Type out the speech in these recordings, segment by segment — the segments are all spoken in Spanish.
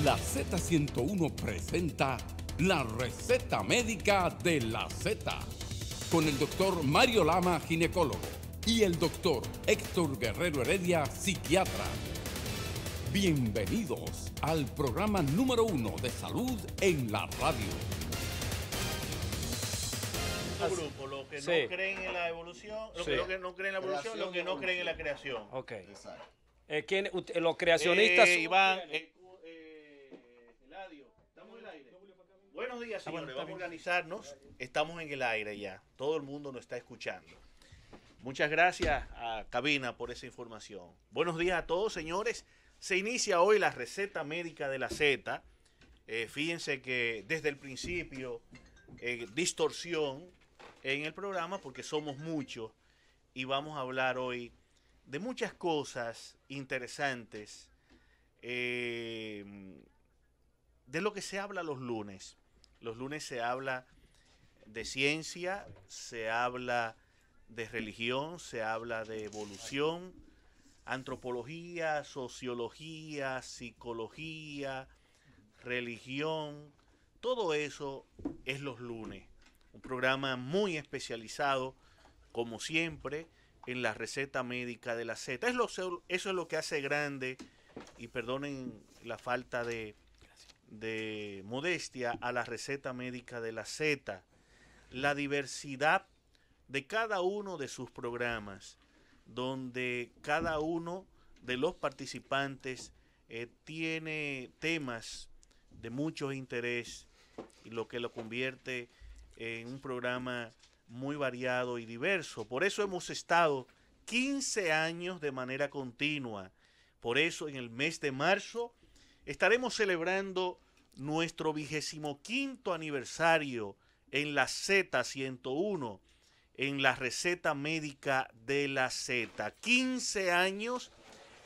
La Z101 presenta la receta médica de la Z con el doctor Mario Lama, ginecólogo, y el doctor Héctor Guerrero Heredia, psiquiatra. Bienvenidos al programa número uno de salud en la radio. los que no creen en la evolución, los que, no creen en la evolución, Creación los que no creen en la creación. Ok. Exacto. Eh, eh, los creacionistas. Eh, Buenos días, ah, señores. Vamos a organizarnos. Estamos en el aire ya. Todo el mundo nos está escuchando. Muchas gracias a Cabina por esa información. Buenos días a todos, señores. Se inicia hoy la receta médica de la Z. Eh, fíjense que desde el principio, eh, distorsión en el programa porque somos muchos y vamos a hablar hoy de muchas cosas interesantes eh, de lo que se habla los lunes. Los lunes se habla de ciencia, se habla de religión, se habla de evolución, antropología, sociología, psicología, religión. Todo eso es los lunes. Un programa muy especializado, como siempre, en la receta médica de la Z. eso es lo que hace grande, y perdonen la falta de de modestia a la receta médica de la Z, la diversidad de cada uno de sus programas, donde cada uno de los participantes eh, tiene temas de mucho interés y lo que lo convierte en un programa muy variado y diverso. Por eso hemos estado 15 años de manera continua. Por eso en el mes de marzo estaremos celebrando nuestro vigésimo quinto aniversario en la Z101, en la receta médica de la Z. 15 años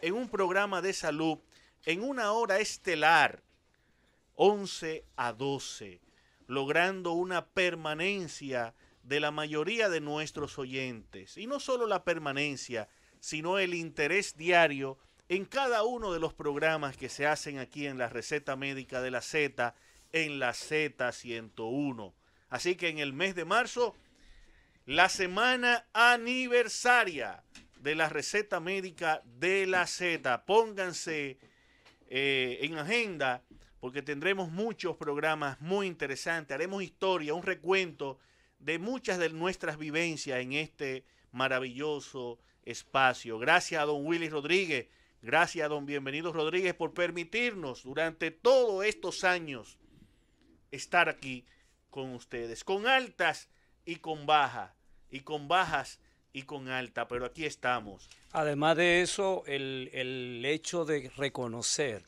en un programa de salud, en una hora estelar, 11 a 12, logrando una permanencia de la mayoría de nuestros oyentes. Y no solo la permanencia, sino el interés diario en cada uno de los programas que se hacen aquí en la Receta Médica de la Z, en la Z101. Así que en el mes de marzo, la semana aniversaria de la Receta Médica de la Z. Pónganse eh, en agenda porque tendremos muchos programas muy interesantes. Haremos historia, un recuento de muchas de nuestras vivencias en este maravilloso espacio. Gracias a don Willy Rodríguez Gracias, don Bienvenido Rodríguez, por permitirnos durante todos estos años estar aquí con ustedes, con altas y con bajas, y con bajas y con alta, pero aquí estamos. Además de eso, el, el hecho de reconocer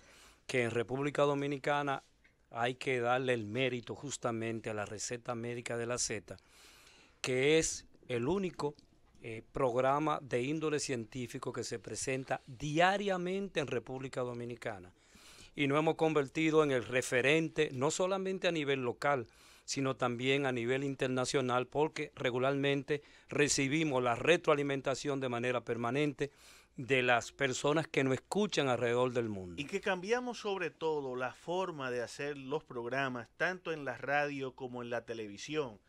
que en República Dominicana hay que darle el mérito justamente a la receta médica de la Z, que es el único eh, programa de índole científico que se presenta diariamente en República Dominicana. Y nos hemos convertido en el referente, no solamente a nivel local, sino también a nivel internacional, porque regularmente recibimos la retroalimentación de manera permanente de las personas que nos escuchan alrededor del mundo. Y que cambiamos sobre todo la forma de hacer los programas, tanto en la radio como en la televisión.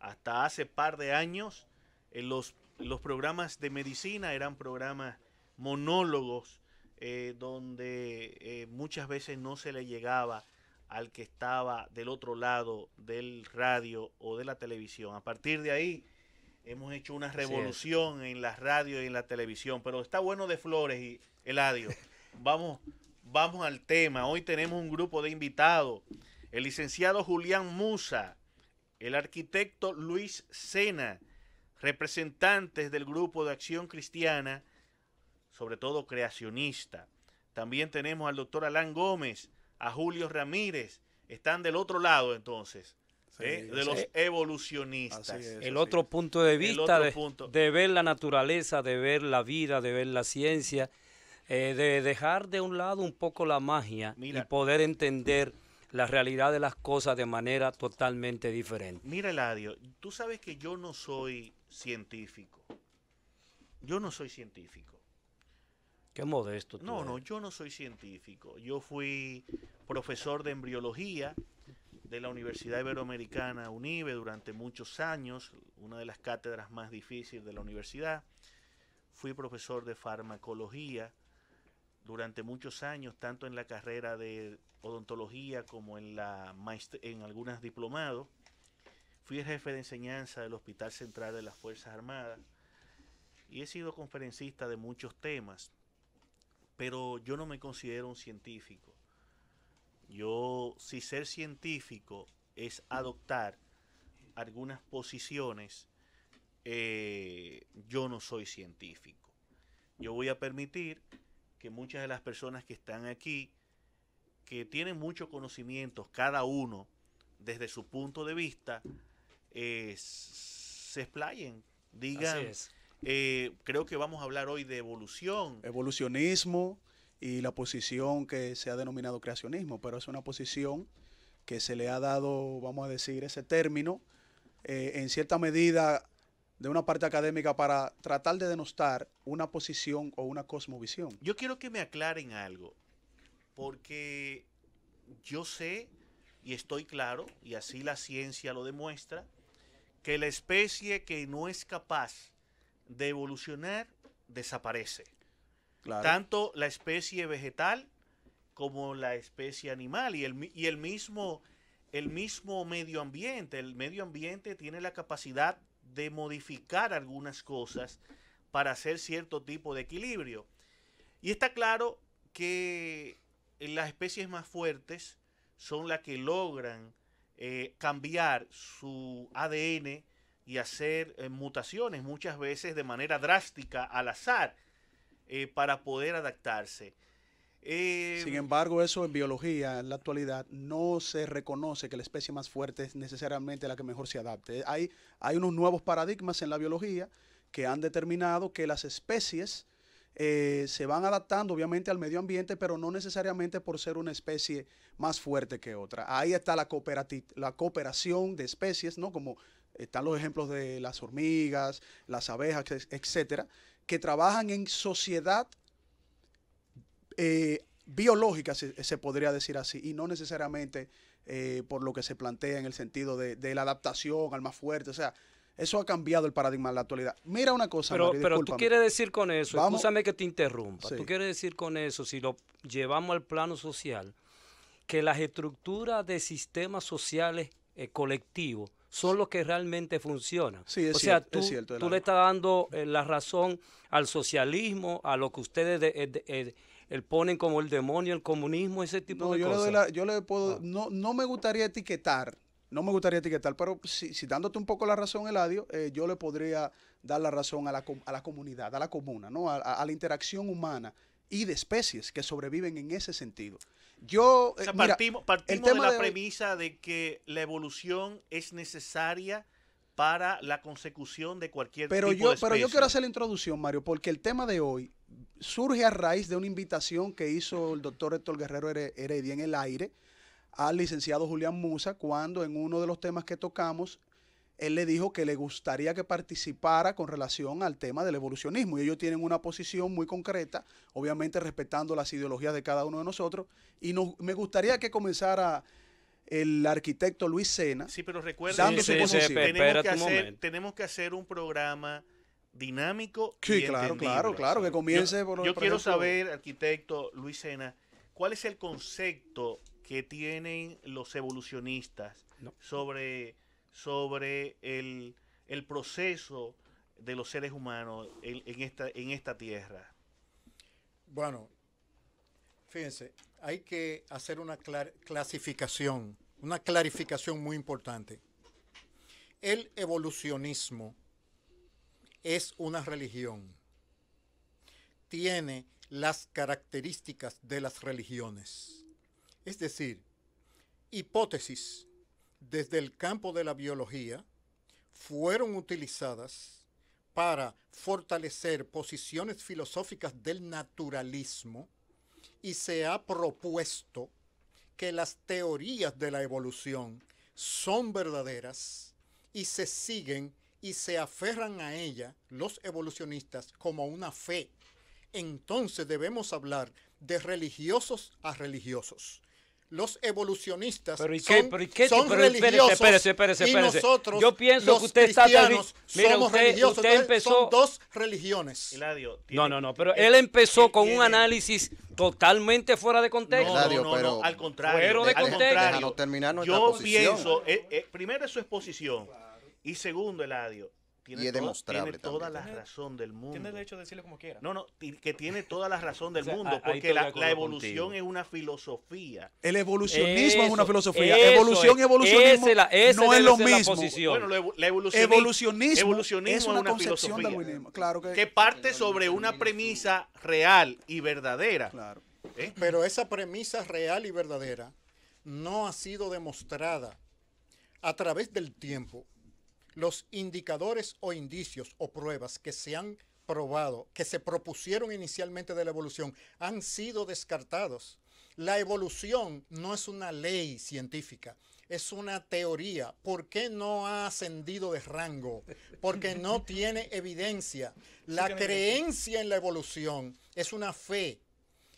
Hasta hace par de años eh, los, los programas de medicina eran programas monólogos eh, donde eh, muchas veces no se le llegaba al que estaba del otro lado del radio o de la televisión. A partir de ahí hemos hecho una revolución en la radio y en la televisión, pero está bueno de Flores y Eladio. Vamos, vamos al tema. Hoy tenemos un grupo de invitados. El licenciado Julián Musa, el arquitecto Luis Sena, representantes del grupo de acción cristiana, sobre todo creacionista. También tenemos al doctor Alán Gómez, a Julio Ramírez, están del otro lado entonces. ¿eh? de los evolucionistas. el otro punto de vista de, ver la naturaleza, de ver la vida, de ver la ciencia, eh, de dejar de un lado un poco la magia y poder entender la realidad de las cosas de manera totalmente diferente. Mira, Eladio, tú sabes que yo no soy científico. Yo no soy científico. Qué modesto. no, no, yo no soy científico. Yo fui profesor de embriología de la Universidad Iberoamericana UNIBE durante muchos años, una de las cátedras más difíciles de la universidad. Fui profesor de farmacología durante muchos años, tanto en la carrera de odontología como en, la en algunas diplomados. Fui jefe de enseñanza del Hospital Central de las Fuerzas Armadas y he sido conferencista de muchos temas, pero yo no me considero un científico. Yo, si ser científico es adoptar algunas posiciones, eh, yo no soy científico. Yo voy a permitir que muchas de las personas que están aquí, que tienen muchos conocimientos, cada uno desde su punto de vista, eh, se explayen, digan. Eh, creo que vamos a hablar hoy de evolución. Evolucionismo y la posición que se ha denominado creacionismo, pero es una posición que se le ha dado, vamos a decir, ese término, eh, en cierta medida de una parte académica para tratar de denostar una posición o una cosmovisión. Yo quiero que me aclaren algo, porque yo sé y estoy claro, y así la ciencia lo demuestra, que la especie que no es capaz de evolucionar desaparece. Tanto la especie vegetal como la especie animal y el, mismo, el mismo medio ambiente. El medio ambiente tiene la capacidad de modificar algunas cosas para hacer cierto tipo de equilibrio. Y está claro que las especies más fuertes son las que logran eh, cambiar su ADN y hacer eh, mutaciones muchas veces de manera drástica al azar eh, para poder adaptarse. Sin embargo, eso en biología, en la actualidad, no se reconoce que la especie más fuerte es necesariamente la que mejor se adapte. Hay, hay unos nuevos paradigmas en la biología que han determinado que las especies eh, se van adaptando obviamente al medio ambiente, pero no necesariamente por ser una especie más fuerte que otra. Ahí está la, la cooperación de especies, ¿no? Como están los ejemplos de las hormigas, las abejas, etcétera, que trabajan en sociedad eh, biológica, se, podría decir así, y no necesariamente eh, por lo que se plantea en el sentido de, de la adaptación al más fuerte. O sea, eso ha cambiado el paradigma en la actualidad. Mira una cosa, pero, pero tú quieres decir con eso, escúchame que te interrumpa, tú quieres decir con eso, si lo llevamos al plano social, que las estructuras de sistemas sociales eh, colectivos son los que realmente funcionan. Sí, es o sea, tú, le estás dando eh, la razón al socialismo, a lo que ustedes eh, ponen como el demonio, el comunismo, ese tipo de yo cosas. Le yo le puedo, ah. no, no me gustaría etiquetar no me gustaría etiquetar, pero si, dándote un poco la razón, Eladio, eh, yo le podría dar la razón a la, a la comunidad, a la comuna, ¿no? A, la interacción humana y de especies que sobreviven en ese sentido. Yo, eh, partimos, partimos de la premisa de que la evolución es necesaria para la consecución de cualquier pero tipo yo, de Pero yo quiero hacer la introducción, Mario, porque el tema de hoy surge a raíz de una invitación que hizo el doctor Héctor Guerrero Heredia en el aire, al licenciado Julián Musa cuando en uno de los temas que tocamos, él le dijo que le gustaría que participara con relación al tema del evolucionismo. Y ellos tienen una posición muy concreta, obviamente respetando las ideologías de cada uno de nosotros. Y me gustaría que comenzara el arquitecto Luis Sena. Sí, pero recuerda, sí, tenemos, que hacer, tenemos que hacer un programa dinámico. y claro, claro, claro, que comience yo, por... Yo quiero saber, arquitecto Luis Sena, ¿cuál es el concepto que tienen los evolucionistas sobre, sobre el, proceso de los seres humanos en, en, esta, en esta tierra? Bueno, fíjense, hay que hacer una clasificación, una clarificación muy importante. El evolucionismo es una religión. Tiene las características de las religiones. Es decir, hipótesis desde el campo de la biología fueron utilizadas para fortalecer posiciones filosóficas del naturalismo y se ha propuesto que las teorías de la evolución son verdaderas y se siguen y se aferran a ella los evolucionistas como una fe. Entonces debemos hablar de religiosos a religiosos, los evolucionistas pero ¿y qué, son, pero ¿y qué, son pero religiosos espérese, espérese, espérese, y yo pienso que usted está mira, somos usted, religiosos. Usted empezó, son dos religiones. tiene, no, no, no, pero él empezó con un análisis totalmente fuera de contexto. No, no, no, al contrario. Fuera de, contexto. al contrario, terminar yo posición. pienso, eh, eh, primero es su exposición y segundo, Eladio, y es todo, tiene toda la razón del mundo. Tiene derecho a decirle como quiera. No, no, que tiene toda la razón del mundo, porque la, evolución es una filosofía. El evolucionismo es una filosofía. evolución y evolucionismo no es lo mismo. bueno, la evolucionismo, evolucionismo, es una, filosofía que, parte sobre una premisa real y verdadera. ¿Eh? Pero esa premisa real y verdadera no ha sido demostrada a través del tiempo los indicadores o indicios o pruebas que se han probado, que se propusieron inicialmente de la evolución, han sido descartados. La evolución no es una ley científica, es una teoría. ¿Por qué no ha ascendido de rango? Porque no tiene evidencia. La creencia en la evolución es una fe,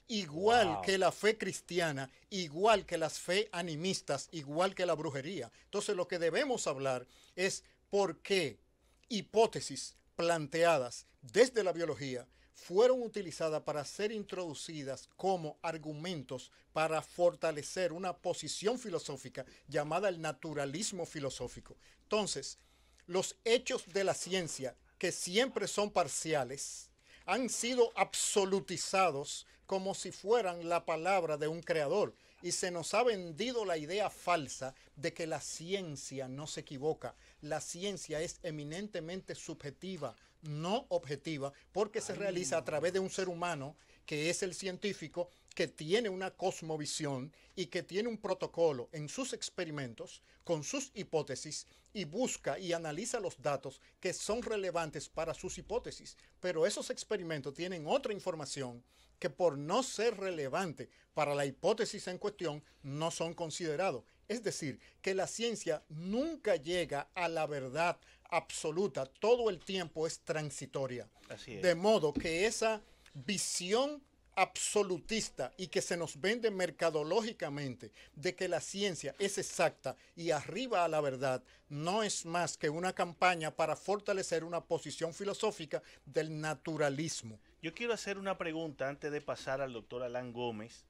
igual que la fe cristiana, igual que las fe animistas, igual que la brujería. Entonces lo que debemos hablar es porque hipótesis planteadas desde la biología fueron utilizadas para ser introducidas como argumentos para fortalecer una posición filosófica llamada el naturalismo filosófico. Entonces, los hechos de la ciencia, que siempre son parciales, han sido absolutizados como si fueran la palabra de un creador. Y se nos ha vendido la idea falsa de que la ciencia no se equivoca. La ciencia es eminentemente subjetiva, no objetiva, porque se realiza a través de un ser humano que es el científico, que tiene una cosmovisión y que tiene un protocolo en sus experimentos, con sus hipótesis, y busca y analiza los datos que son relevantes para sus hipótesis. Pero esos experimentos tienen otra información que por no ser relevante para la hipótesis en cuestión no son considerados. Es decir, que la ciencia nunca llega a la verdad absoluta, todo el tiempo es transitoria. De modo que esa visión absolutista y que se nos vende mercadológicamente de que la ciencia es exacta y arriba a la verdad, no es más que una campaña para fortalecer una posición filosófica del naturalismo. Yo quiero hacer una pregunta antes de pasar al doctor Alan Gómez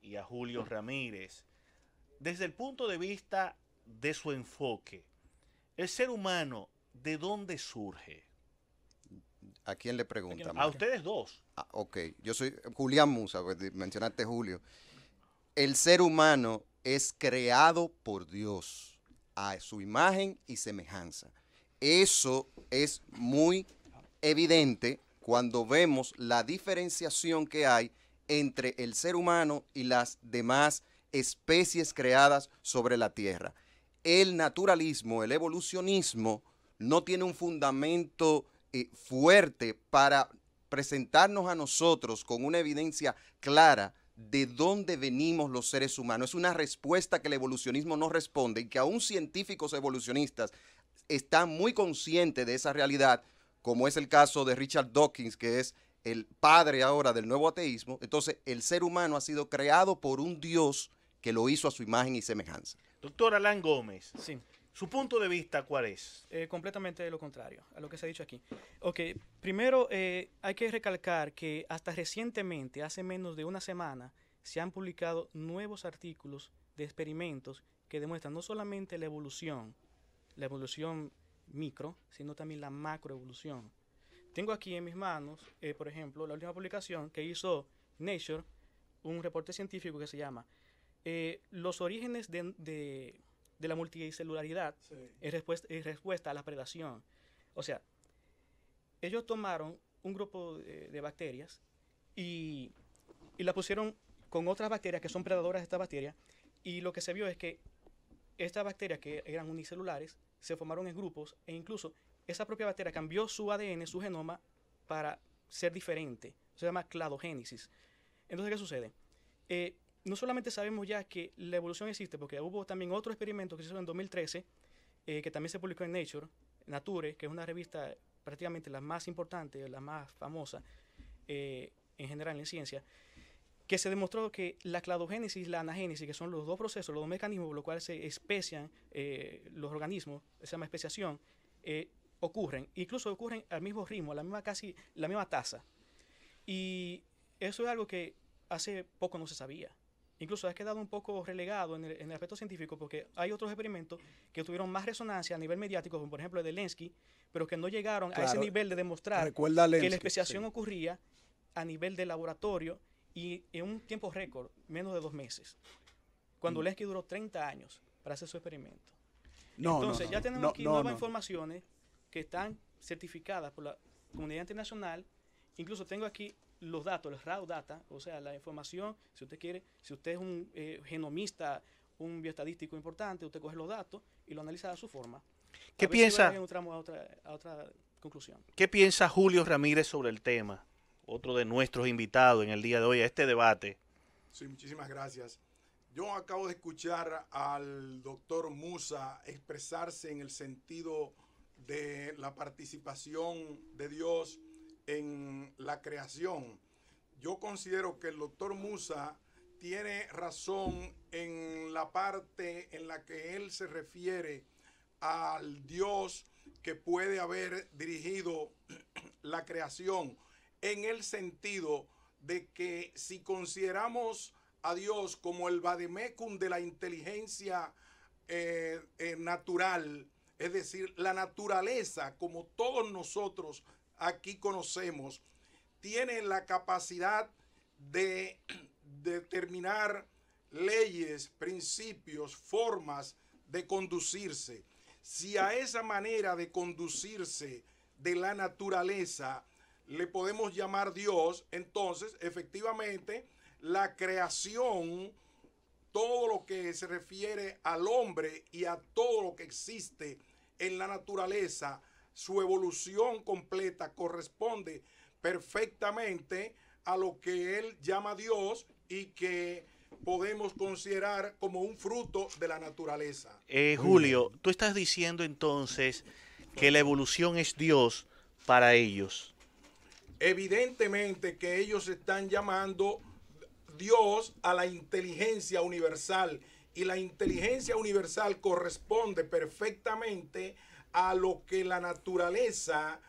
y a Julio Ramírez. Desde el punto de vista de su enfoque, el ser humano, ¿de dónde surge? ¿A quién le pregunta? A ustedes dos. Ah, ok, yo soy Julián Musa, pues, mencionaste Julio. El ser humano es creado por Dios a su imagen y semejanza. Eso es muy evidente cuando vemos la diferenciación que hay entre el ser humano y las demás especies creadas sobre la Tierra. El naturalismo, el evolucionismo, no tiene un fundamento eh, fuerte para presentarnos a nosotros con una evidencia clara de dónde venimos los seres humanos. Es una respuesta que el evolucionismo no responde y que aún científicos evolucionistas están muy conscientes de esa realidad como es el caso de Richard Dawkins, que es el padre ahora del nuevo ateísmo, entonces el ser humano ha sido creado por un Dios que lo hizo a su imagen y semejanza. Doctor Alan Gómez. Sí. ¿Su punto de vista cuál es? Eh, completamente lo contrario a lo que se ha dicho aquí. Ok, primero eh, hay que recalcar que hasta recientemente, hace menos de una semana, se han publicado nuevos artículos de experimentos que demuestran no solamente la evolución, la evolución micro, sino también la macroevolución. Tengo aquí en mis manos, eh, por ejemplo, la última publicación que hizo Nature, un reporte científico que se llama eh, Los orígenes de, la multicelularidad es en, respuesta, a la predación. O sea, ellos tomaron un grupo de, bacterias y, y la pusieron con otras bacterias que son predadoras de esta bacteria y lo que se vio es que estas bacterias que eran unicelulares se formaron en grupos e incluso esa propia bacteria cambió su ADN, su genoma, para ser diferente. Se llama cladogénesis. Entonces, ¿qué sucede? Eh, no solamente sabemos ya que la evolución existe, porque hubo también otro experimento que se hizo en 2013, eh, que también se publicó en Nature, Nature, que es una revista prácticamente la más importante, la más famosa eh, en general en ciencia, que se demostró que la cladogénesis y la anagénesis, que son los dos procesos, los dos mecanismos por los cuales se especian eh, los organismos, se llama especiación, eh, ocurren, incluso ocurren al mismo ritmo, a la misma casi, la misma tasa. Y eso es algo que hace poco no se sabía. Incluso ha quedado un poco relegado en el, aspecto científico porque hay otros experimentos que tuvieron más resonancia a nivel mediático, como por ejemplo el de Lensky, pero que no llegaron a ese nivel de demostrar que la especiación ocurría a nivel de laboratorio y en un tiempo récord, menos de dos meses. Cuando que mm. duró 30 años para hacer su experimento. Entonces, ya tenemos aquí nuevas informaciones que están certificadas por la comunidad internacional. Incluso tengo aquí los datos, los raw data, o sea, la información, si usted quiere, si usted es un eh, genomista, un bioestadístico importante, usted coge los datos y lo analiza a su forma. ¿Qué piensa? otra conclusión. ¿Qué piensa Julio Ramírez sobre el tema? otro de nuestros invitados en el día de hoy a este debate. Sí, muchísimas gracias. Yo acabo de escuchar al doctor Musa expresarse en el sentido de la participación de Dios en la creación. Yo considero que el doctor Musa tiene razón en la parte en la que él se refiere al Dios que puede haber dirigido la creación en el sentido de que si consideramos a Dios como el vademecum de la inteligencia eh, eh, natural, es decir, la naturaleza, como todos nosotros aquí conocemos, tiene la capacidad de determinar leyes, principios, formas de conducirse. Si a esa manera de conducirse de la naturaleza le podemos llamar Dios, entonces efectivamente la creación, todo lo que se refiere al hombre y a todo lo que existe en la naturaleza, su evolución completa corresponde perfectamente a lo que él llama Dios y que podemos considerar como un fruto de la naturaleza. Eh, Julio, tú estás diciendo entonces que la evolución es Dios para ellos evidentemente que ellos están llamando Dios a la inteligencia universal y la inteligencia universal corresponde perfectamente a lo que la naturaleza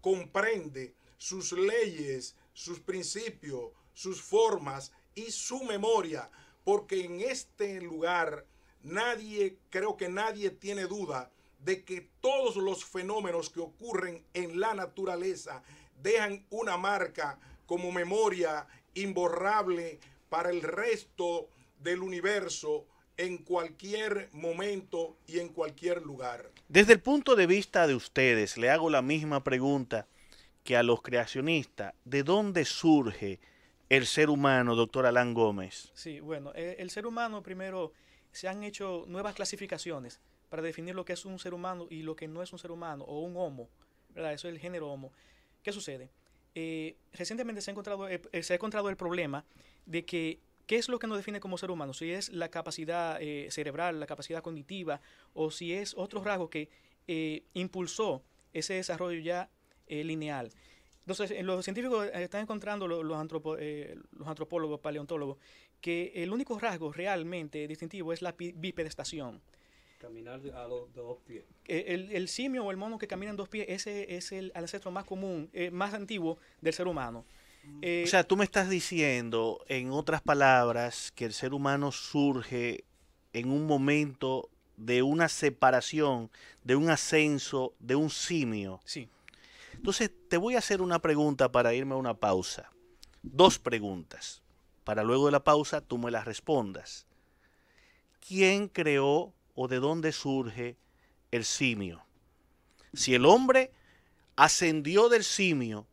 comprende, sus leyes, sus principios, sus formas y su memoria, porque en este lugar nadie, creo que nadie tiene duda de que todos los fenómenos que ocurren en la naturaleza dejan una marca como memoria imborrable para el resto del universo en cualquier momento y en cualquier lugar. Desde el punto de vista de ustedes, le hago la misma pregunta que a los creacionistas. ¿De dónde surge el ser humano, doctor Alan Gómez? Sí, bueno, eh, el, ser humano primero se han hecho nuevas clasificaciones para definir lo que es un ser humano y lo que no es un ser humano o un homo, ¿verdad? Eso es el género homo. ¿Qué sucede? Eh, recientemente eh, eh, se ha, encontrado, el problema de que ¿Qué es lo que nos define como ser humano? Si es la capacidad cerebral, la capacidad cognitiva, o si es otro rasgo que impulsó ese desarrollo ya lineal. Entonces, los científicos están encontrando, los, antropólogos, paleontólogos, que el único rasgo realmente distintivo es la bipedestación. Caminar a dos pies. Eh, el, simio o el mono que camina en dos pies, ese es el ancestro más común, eh, más antiguo del ser humano. Mm. Eh, o sea, tú me estás diciendo, en otras palabras, que el ser humano surge en un momento de una separación, de un ascenso, de un simio. Sí. Entonces, te voy a hacer una pregunta para irme a una pausa. Dos preguntas. Para luego de la pausa, tú me las respondas. ¿Quién creó o de dónde surge el simio. Si el hombre ascendió del simio,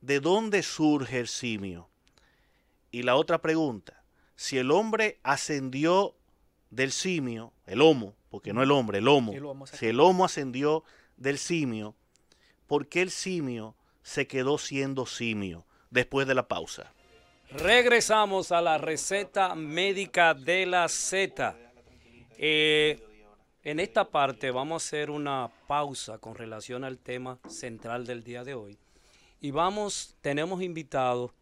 ¿de dónde surge el simio? Y la otra pregunta, si el hombre ascendió del simio, el homo, porque no el hombre, el homo, si el homo ascendió del simio, ¿por qué el simio se quedó siendo simio después de la pausa? Regresamos a la receta médica de la Z. Eh, en esta parte vamos a hacer una pausa con relación al tema central del día de hoy. Y vamos, tenemos invitados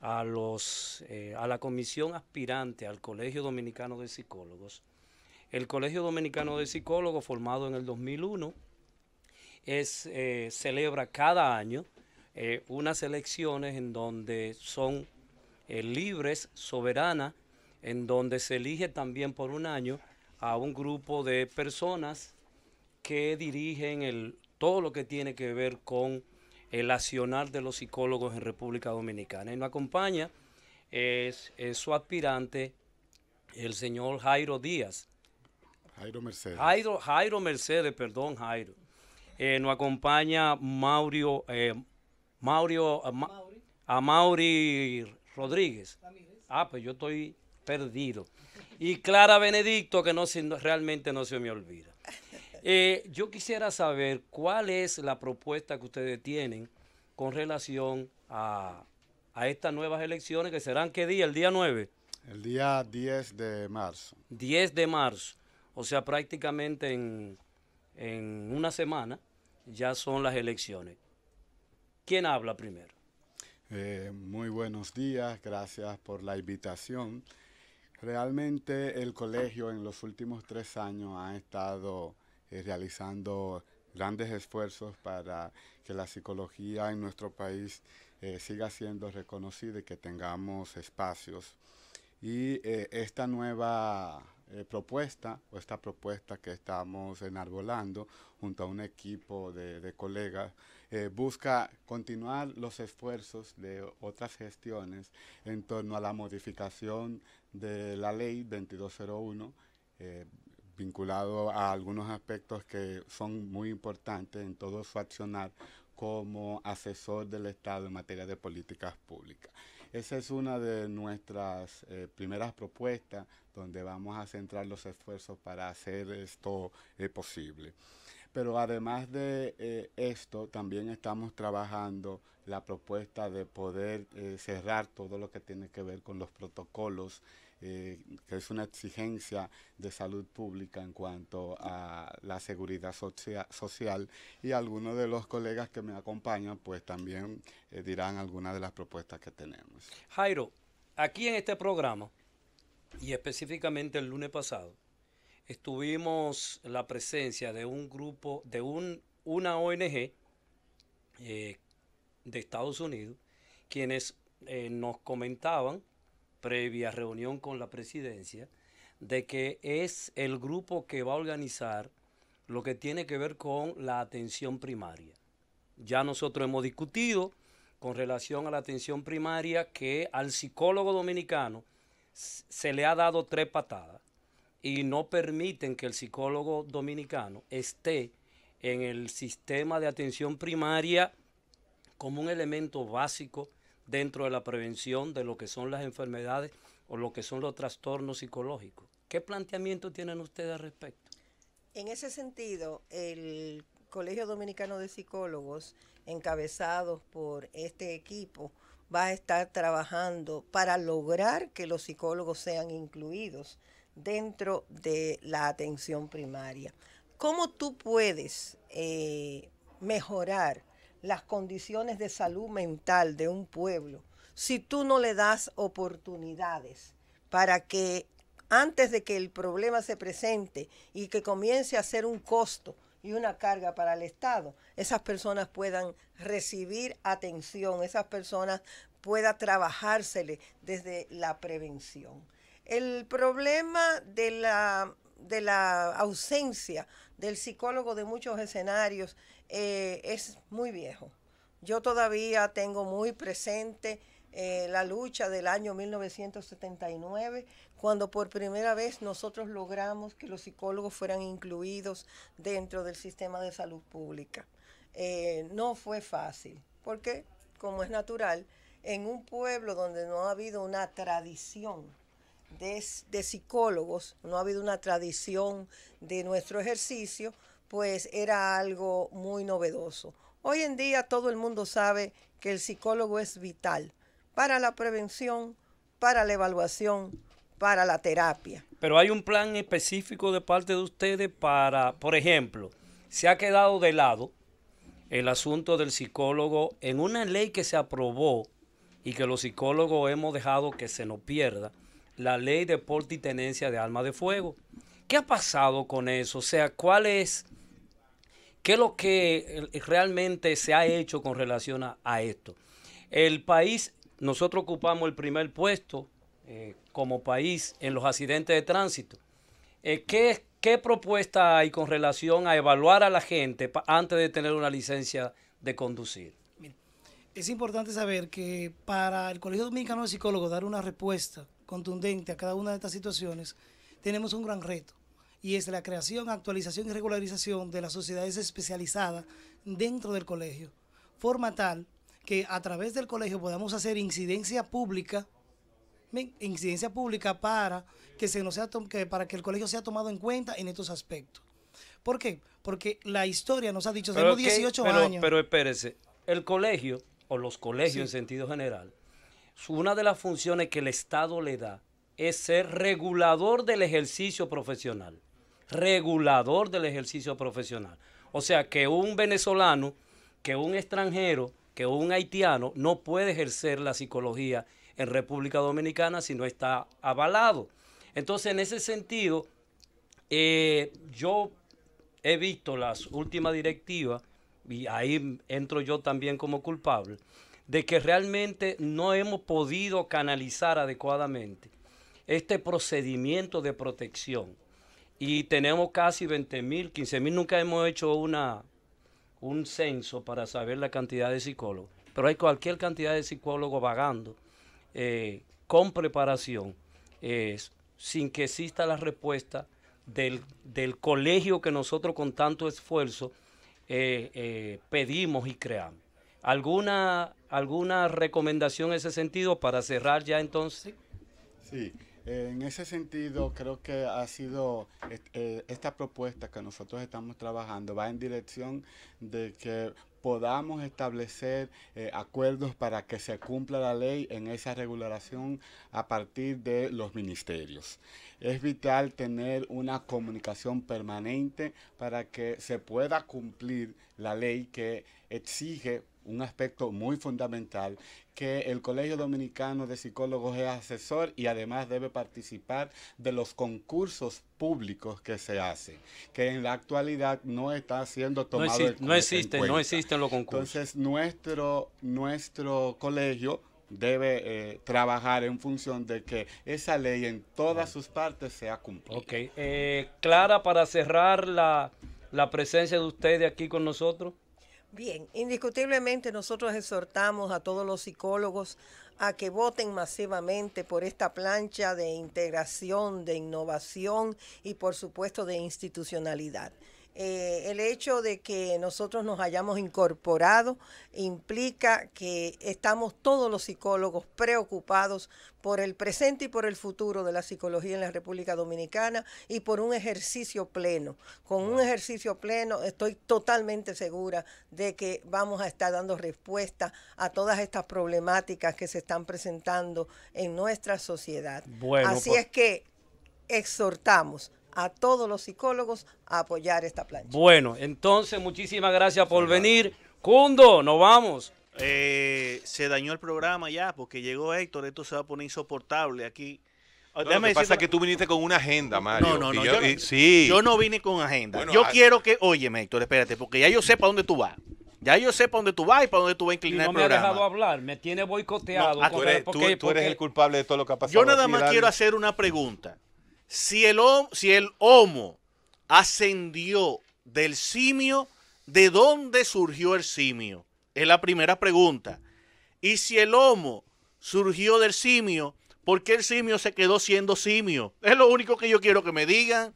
a, los, eh, a la comisión aspirante al Colegio Dominicano de Psicólogos. El Colegio Dominicano de Psicólogos, formado en el 2001, es, eh, celebra cada año unas elecciones en donde son libres, soberanas, en donde se elige también por un año a un grupo de personas que dirigen el, todo lo que tiene que ver con el accionar de los psicólogos en República Dominicana. Y nos acompaña es, su aspirante, el señor Jairo Díaz. Jairo Mercedes. Jairo, Mercedes, perdón, Jairo. Eh, nos acompaña Maurio, eh, Maurio, a, Mauri Rodríguez. Ah, pues yo estoy perdido. Y Clara Benedicto, que no, realmente no se me olvida. Eh, yo quisiera saber cuál es la propuesta que ustedes tienen con relación a, estas nuevas elecciones que serán qué día, el día 9. El día 10 de marzo. 10 de marzo. O sea, prácticamente en, una semana ya son las elecciones. ¿Quién habla primero? Eh, muy buenos días, gracias por la invitación. Realmente el colegio en los últimos tres años ha estado eh, realizando grandes esfuerzos para que la psicología en nuestro país eh, siga siendo reconocida y que tengamos espacios. Y eh, esta nueva propuesta o esta propuesta que estamos enarbolando junto a un equipo de colegas eh, busca continuar los esfuerzos de otras gestiones en torno a la modificación de la ley 2201, eh, vinculado a algunos aspectos que son muy importantes en todo su accionar como asesor del Estado en materia de políticas públicas. Esa es una de nuestras eh, primeras propuestas donde vamos a centrar los esfuerzos para hacer esto posible. Pero además de eh, esto, también estamos trabajando la propuesta de poder eh, cerrar todo lo que tiene que ver con los protocolos, eh, que es una exigencia de salud pública en cuanto a la seguridad social. Y algunos de los colegas que me acompañan, pues también dirán algunas de las propuestas que tenemos. Jairo, aquí en este programa, y específicamente el lunes pasado, estuvimos la presencia de un grupo, de un, una ONG eh, de Estados Unidos, quienes eh, nos comentaban, previa reunión con la presidencia, de que es el grupo que va a organizar lo que tiene que ver con la atención primaria. Ya nosotros hemos discutido con relación a la atención primaria que al psicólogo dominicano se le ha dado tres patadas y no permiten que el psicólogo dominicano esté en el sistema de atención primaria como un elemento básico dentro de la prevención de lo que son las enfermedades o lo que son los trastornos psicológicos. ¿Qué planteamiento tienen ustedes al respecto? En ese sentido, el Colegio Dominicano de Psicólogos, encabezado por este equipo, va a estar trabajando para lograr que los psicólogos sean incluidos dentro de la atención primaria. ¿Cómo tú puedes eh, mejorar las condiciones de salud mental de un pueblo si tú no le das oportunidades para que antes de que el problema se presente y que comience a ser un costo y una carga para el Estado, esas personas puedan recibir atención, esas personas puedan trabajársele desde la prevención. El problema de la, ausencia del psicólogo de muchos escenarios eh, es muy viejo. Yo todavía tengo muy presente eh, la lucha del año 1979, cuando por primera vez nosotros logramos que los psicólogos fueran incluidos dentro del sistema de salud pública. Eh, no fue fácil, porque, como es natural, en un pueblo donde no ha habido una tradición de, psicólogos, no ha habido una tradición de nuestro ejercicio, pues era algo muy novedoso. Hoy en día todo el mundo sabe que el psicólogo es vital para la prevención, para la evaluación, para la terapia. Pero hay un plan específico de parte de ustedes para, por ejemplo, se ha quedado de lado el asunto del psicólogo en una ley que se aprobó y que los psicólogos hemos dejado que se nos pierda, la ley de porte y tenencia de armas de fuego. ¿Qué ha pasado con eso? O sea, ¿cuál es, qué es lo que eh, realmente se ha hecho con relación a, esto? El país, nosotros ocupamos el primer puesto eh, como país en los accidentes de tránsito. Eh, ¿qué, ¿Qué propuesta hay con relación a evaluar a la gente antes de tener una licencia de conducir? es importante saber que para el Colegio Dominicano de Psicólogos dar una respuesta contundente a cada una de estas situaciones, tenemos un gran reto y es la creación, actualización y regularización de las sociedades especializadas dentro del colegio, forma tal que a través del colegio podamos hacer incidencia pública, incidencia pública para que, se sea, que, para que el colegio sea tomado en cuenta en estos aspectos. ¿Por qué? Porque la historia nos ha dicho, tenemos 18 años. Pero espérese, el colegio, o los colegios en sentido general, una de las funciones que el Estado le da es ser regulador del ejercicio profesional. Regulador del ejercicio profesional. O sea, que un venezolano, que un extranjero, que un haitiano no puede ejercer la psicología en República Dominicana si no está avalado. Entonces, en ese sentido, eh, yo he visto las últimas directivas, y ahí entro yo también como culpable, de que realmente no hemos podido canalizar adecuadamente este procedimiento de protección. Y tenemos casi 20 mil, 15 mil, nunca hemos hecho una, un censo para saber la cantidad de psicólogos, pero hay cualquier cantidad de psicólogos vagando eh, con preparación, eh, sin que exista la respuesta del, colegio que nosotros con tanto esfuerzo eh, pedimos y creamos. ¿Alguna, alguna recomendación en ese sentido para cerrar ya entonces? Sí, en ese sentido creo que ha sido eh, esta propuesta que nosotros estamos trabajando, va en dirección de que podamos establecer eh, acuerdos para que se cumpla la ley en esa regulación a partir de los ministerios. Es vital tener una comunicación permanente para que se pueda cumplir la ley que exige un aspecto muy fundamental, que el Colegio Dominicano de Psicólogos es asesor y además debe participar de los concursos públicos que se hacen, que en la actualidad no está siendo tomado no existe, no existen, no los concursos. Entonces, nuestro, nuestro colegio debe eh, trabajar en función de que esa ley en todas sus partes sea cumplida. Ok. Eh, Clara, para cerrar la, la presencia de ustedes aquí con nosotros. Bien, indiscutiblemente nosotros exhortamos a todos los psicólogos a que voten masivamente por esta plancha de integración, de innovación y por supuesto de institucionalidad. Eh, el hecho de que nosotros nos hayamos incorporado implica que estamos todos los psicólogos preocupados por el presente y por el futuro de la psicología en la República Dominicana y por un ejercicio pleno. Con un ejercicio pleno estoy totalmente segura de que vamos a estar dando respuesta a todas estas problemáticas que se están presentando en nuestra sociedad. Así pues es que exhortamos a todos los psicólogos a apoyar esta plancha. Bueno, entonces muchísimas gracias por venir. Cundo, nos vamos. Eh, se dañó el programa ya porque llegó Héctor, esto se va a poner insoportable aquí. Déjame lo que pasa que tú viniste con una agenda, Mario. No, no, no. yo, no vine con agenda. yo ah. quiero que, oye, Héctor, espérate, porque ya yo sé para dónde tú vas. Ya yo sé para dónde tú vas y para dónde tú vas a inclinar no programa. No me ha dejado hablar, me tiene boicoteado. Ah, tú, eres, el culpable de todo lo que ha pasado. Yo nada más quiero hacer una pregunta. Si el, homo ascendió del simio, ¿de dónde surgió el simio? Es la primera pregunta. Y si el homo surgió del simio, ¿por qué el simio se quedó siendo simio? Es lo único que yo quiero que me digan.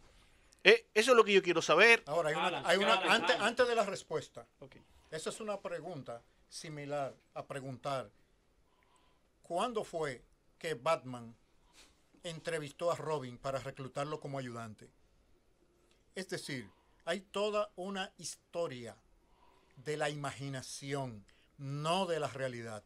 Eh, eso es lo que yo quiero saber. Ahora, hay una, antes, de la respuesta, esa es una pregunta similar a preguntar, ¿cuándo fue que Batman entrevistó a Robin para reclutarlo como ayudante. Es decir, hay toda una historia de la imaginación, no de la realidad,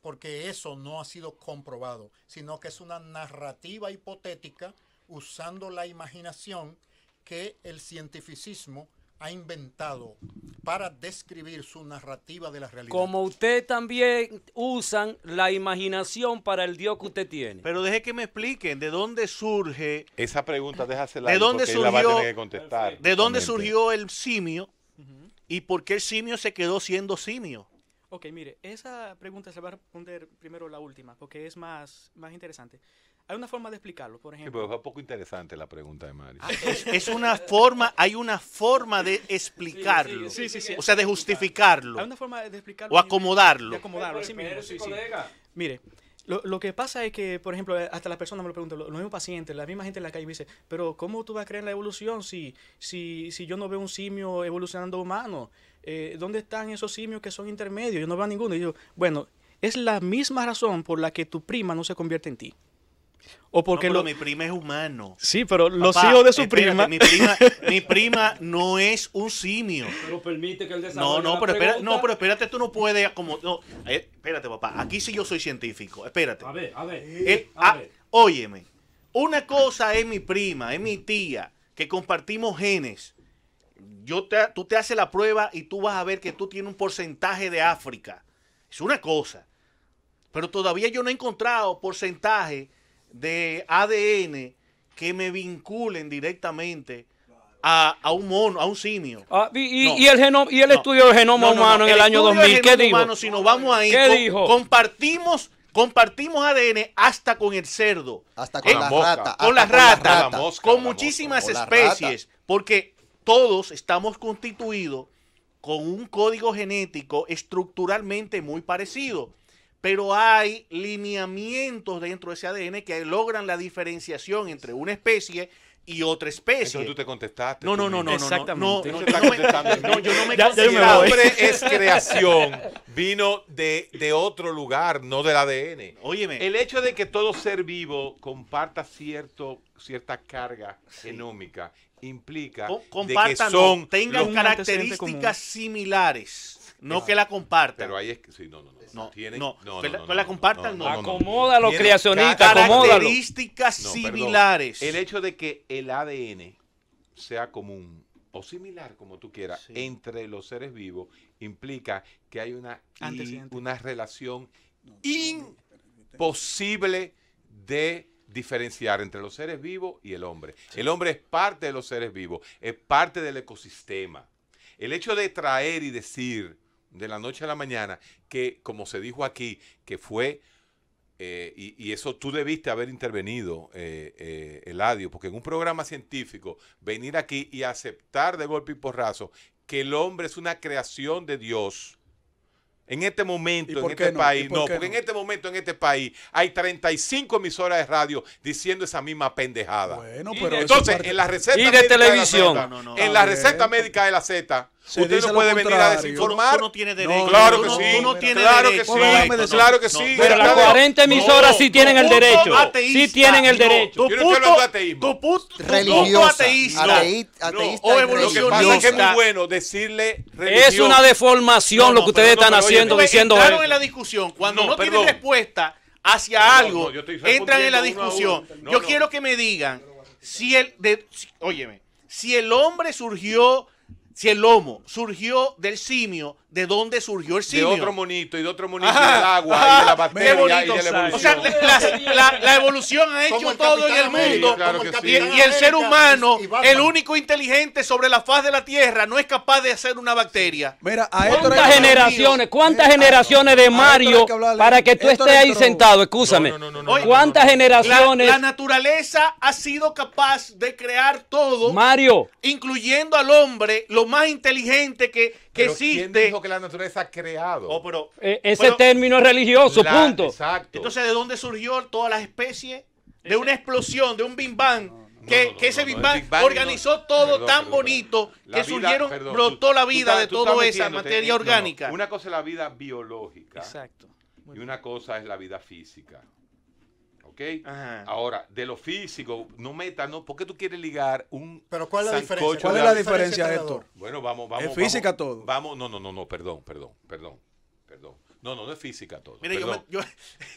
porque eso no ha sido comprobado, sino que es una narrativa hipotética usando la imaginación que el cientificismo ha inventado para describir su narrativa de la realidad. Como usted también usan la imaginación para el Dios que usted tiene. Pero deje que me expliquen de dónde surge esa pregunta, déjasela. ¿De dónde surgió? La contestar, ¿De dónde surgió el simio? ¿Y por qué el simio se quedó siendo simio? Ok, mire, esa pregunta se va a responder primero la última, porque es más, más interesante. Hay una forma de explicarlo, por ejemplo. Es un poco interesante la pregunta de Mario. Ah, es, una forma, hay una forma de explicarlo. o sea, de justificarlo. Hay una forma de explicarlo. O acomodarlo. acomodarlo, Mire, lo, que pasa es que, por ejemplo, eh, hasta las personas me lo preguntan, los, mismos pacientes, la misma gente en la calle me dice, pero ¿cómo tú vas a creer en la evolución si, si, si yo no veo un simio evolucionando humano? Eh, ¿Dónde están esos simios que son intermedios? Yo no veo ninguno. Y yo, bueno, es la misma razón por la que tu prima no se convierte en ti. O porque pero lo... mi prima es humano. Sí, pero los hijos de su prima... Mi, prima... no es un simio. Pero permite que él No, no, pero no, pero espérate, tú no puedes. Como, eh, espérate, papá. Aquí sí yo soy científico. Espérate. A ver, a eh, eh, ah, ver. Óyeme. Una cosa es mi prima, es mi tía, que compartimos genes. tú te haces la prueba y tú vas a ver que tú tienes un porcentaje de África. Es una cosa. Pero todavía yo no he encontrado porcentaje de ADN que me vinculen directamente a, a, un mono, a un simio. Ah, y, el y el estudio del genoma humano en el, año 2000, ¿qué dijo? Humano, si nos vamos ahí, compartimos compartimos ADN hasta con el cerdo, hasta con, las ratas, rata, con, muchísimas especies, porque todos estamos constituidos con un código genético estructuralmente muy parecido pero hay lineamientos dentro de ese ADN que logran la diferenciación entre una especie y otra especie. Entonces tú te contestaste. No, no, no, no, Exactamente. no, yo no me contesté. El hombre es creación, vino de, de otro lugar, no del ADN. Óyeme. El hecho de que todo ser vivo comparta cierto cierta carga genómica implica de que tengan características similares no que la compartan pero ahí es que sí, no no no no no, no, no, la compartan no, acomódalo características similares el hecho de que el ADN sea común o similar como tú quieras entre los seres vivos implica que hay una una relación imposible de diferenciar entre los seres vivos y el hombre. El hombre es parte de los seres vivos, es parte del ecosistema. El hecho de traer y decir de la noche a la mañana que, como se dijo aquí, que fue, eh, y, eso tú debiste haber intervenido, eh, eh, Eladio, porque en un programa científico, venir aquí y aceptar de golpe y porrazo que el hombre es una creación de Dios en este momento, en este país, no, porque en este momento, en este país, hay 35 emisoras de radio diciendo esa misma pendejada. Bueno, pero entonces, y de televisión, en la receta médica de la Z, usted no puede venir a desinformar. tiene derecho. claro que sí. claro que sí. Pero las 40 emisoras sí tienen el derecho. Sí tienen el derecho. Yo no estoy ateísmo. Tu puto religioso. O Lo que pasa es que es muy bueno decirle Es una deformación lo que ustedes están haciendo. Entraron en la discusión cuando no, tienen respuesta hacia algo, entran en la discusión. Yo quiero que me digan si el, de, óyeme, si el hombre surgió si el lomo surgió del simio, ¿de dónde surgió el simio? De otro monito y de otro monito del agua y de la bacteria y de la evolución. O sea, la, evolución ha hecho todo en el mundo. y, el ser humano, el único inteligente sobre la faz de la Tierra, no es capaz de hacer una bacteria. Mira, a ¿Cuántas generaciones, cuántas generaciones de Mario para que tú estés ahí sentado? Escúchame. No, no, no, ¿Cuántas generaciones? La, la, naturaleza ha sido capaz de crear todo. Mario. Incluyendo al hombre, lo más inteligente que, que existe. dijo que la naturaleza ha creado? Oh, pero, eh, ese término es religioso, punto. Exacto. Entonces, ¿de dónde surgió todas las especies? De una explosión, de un big bang. Que, ese organizó todo tan bonito que surgieron, brotó la vida de toda esa materia orgánica. una cosa es la vida biológica Exacto. y una cosa es la vida física. ¿ok? Ahora, de lo físico, no meta, ¿no? ¿Por qué tú quieres ligar un Pero ¿cuál es la diferencia? ¿Cuál es la diferencia, Héctor? Bueno, vamos, vamos. Es física todo. Vamos, no, no, no, no, perdón, perdón, perdón, perdón. No, no, no es física todo. Mire, yo,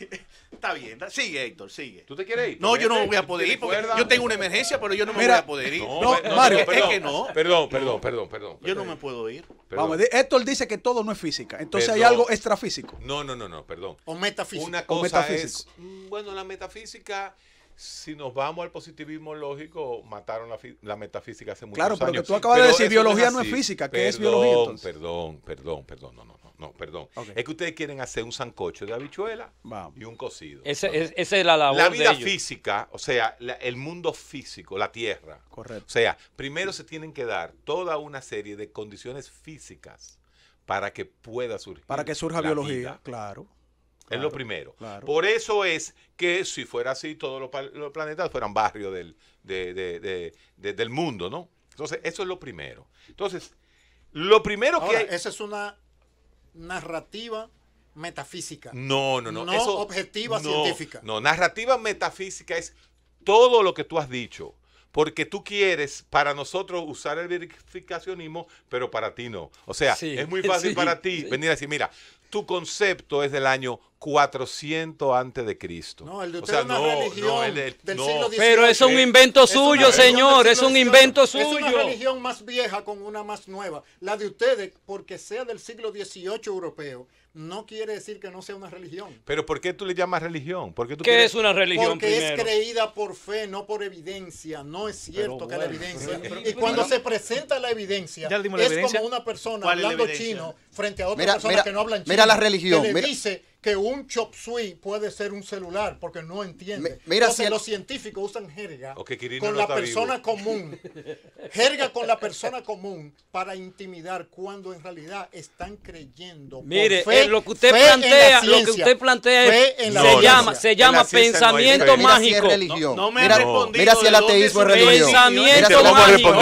Está bien, sigue Héctor, sigue. ¿Tú te quieres ir? No, yo no voy a poder ir porque yo tengo una emergencia, pero yo no me voy a poder ir. No, Mario, es que no. Perdón, perdón, perdón, perdón. Yo no me puedo ir. Vamos, Héctor dice que todo no es física, entonces hay algo extrafísico. No, no, no, no, perdón. O metafísica. Una cosa es mm, bueno, la metafísica si nos vamos al positivismo lógico, mataron la, metafísica hace muchos años. Claro, porque tú acabas de decir biología no es, física, ¿qué es biología entonces? Perdón, perdón, perdón, no, no, no, no perdón. Es que ustedes quieren hacer un sancocho de habichuela y un cocido. es, esa es la labor La vida física, o sea, el mundo físico, la tierra. Correcto. O sea, primero se tienen que dar toda una serie de condiciones físicas para que pueda surgir. Para que surja biología, claro es lo primero. Por eso es que si fuera así, todos los, planetas fueran barrios del, del mundo, ¿no? Entonces, eso es lo primero. Entonces, lo primero que Esa es una narrativa metafísica. No, no, no. No objetiva científica. No, narrativa metafísica es todo lo que tú has dicho. Porque tú quieres para nosotros usar el verificacionismo, pero para ti no. O sea, es muy fácil para ti venir a decir, mira, tu concepto es del año 400 antes de Cristo. No, el de o sea, no, el, del siglo XVIII. Pero es un invento suyo, señor, es un invento suyo. Es una religión más vieja con una más nueva. La de ustedes, porque sea del siglo XVIII europeo, no quiere decir que no sea una religión. Pero ¿por qué tú le llamas religión? ¿Por ¿Qué, tú ¿Qué es una religión? Porque es creída por fe, no por evidencia. No es cierto que la evidencia. y cuando se presenta la evidencia, es como una persona hablando chino frente a otra persona que no habla en chino. Mira la religión. mira que un chop suey puede ser un celular porque no entiende. mira, si los científicos usan jerga con la persona común. jerga con la persona común para intimidar cuando en realidad están creyendo. Mire, eh, lo que usted plantea, lo que usted plantea se, llama, se llama pensamiento mágico. No, me mira, mira si el ateísmo es religión. Pensamiento mágico.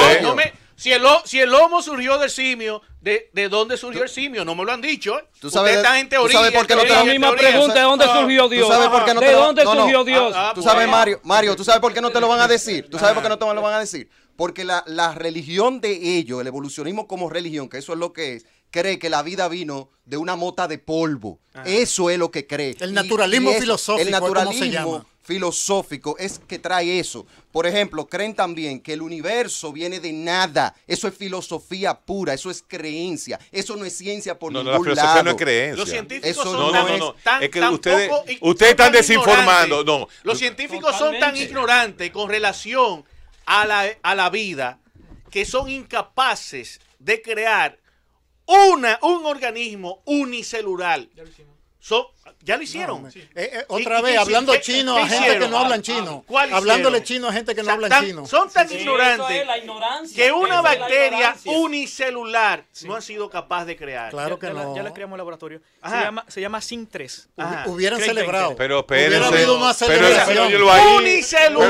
Si el, si lomo surgió del simio, ¿de, dónde surgió el simio? No me lo han dicho. ¿eh? ¿Tú sabes, en teoría. ¿tú sabes por qué no te la misma pregunta, ¿de dónde ah, surgió Dios? Ah, ¿Tú sabes ¿De ah, dónde surgió Dios? Tú sabes, pues, Mario, ¿tú sabes por qué no te lo van a decir? ¿Tú sabes por qué no te lo van a decir? Porque la, la religión de ellos, el evolucionismo como religión, que eso es lo que es, cree que la vida vino de una mota de polvo. Eso es lo que cree. El naturalismo filosófico. El naturalismo filosófico es que trae eso. Por ejemplo, creen también que el universo viene de nada. Eso es filosofía pura, eso es creencia. Eso no es ciencia por no, ningún no, la filosofía no es creencia. Los científicos son tan, ustedes, están desinformando. No. Los científicos son tan ignorantes con relación a la, a la vida que son incapaces de crear una, un organismo unicelular. Ya lo hicieron. otra vez, hablando ah, chino a gente que no habla chino. Hablándole chino a gente que no habla chino. Son tan ignorantes que una bacteria unicelular no ha sido capaz de crear. Claro que ya, no. La, ya creamos en laboratorio. Se llama, se llama SIN3. Hubieran celebrado. Pero espérense. Hubiera habido una celebración. Pero, unicelular.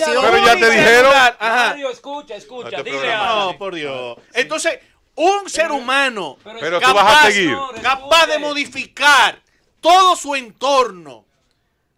Pero ya te dijeron. Pero ya te dijeron. Escucha, escucha. No, por Dios. Entonces, un ser humano capaz, de modificar todo su entorno,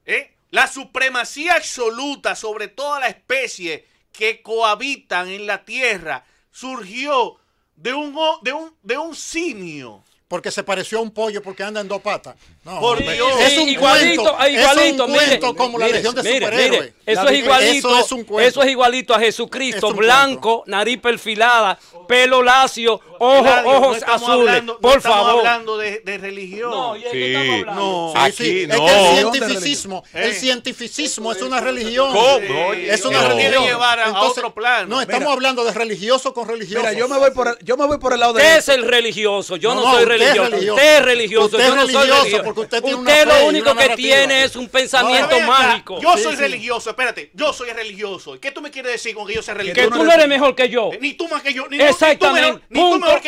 ¿eh? la supremacía absoluta sobre toda la especie que cohabitan en la tierra surgió de un, de un, de un simio porque se pareció a un pollo porque anda en dos patas. Por Dios. Es un igualito, cuento, es como la legión de superhéroes. Eso es igualito, eso es, igualito a Jesucristo, blanco, nariz perfilada, pelo lacio, Ojo, ojos azules, por no estamos hablando de, religión. No, ¿y estamos hablando? Aquí, no. Es que el cientificismo, el eh. cientificismo es una religión. ¿Cómo? Es una religión. llevar a otro plano. No, estamos hablando de religioso con religioso. Mira, yo me voy por el, yo me voy por el lado de Usted es el religioso, yo no, soy religioso. Usted es religioso, usted yo no soy religioso. Porque usted tiene usted una lo único que tiene es un pensamiento mágico. Yo soy religioso, espérate, yo soy religioso. ¿Qué tú me quieres decir con que yo sea religioso? Que tú no eres mejor que yo. Eh, ni tú más que yo, ni tú Exactamente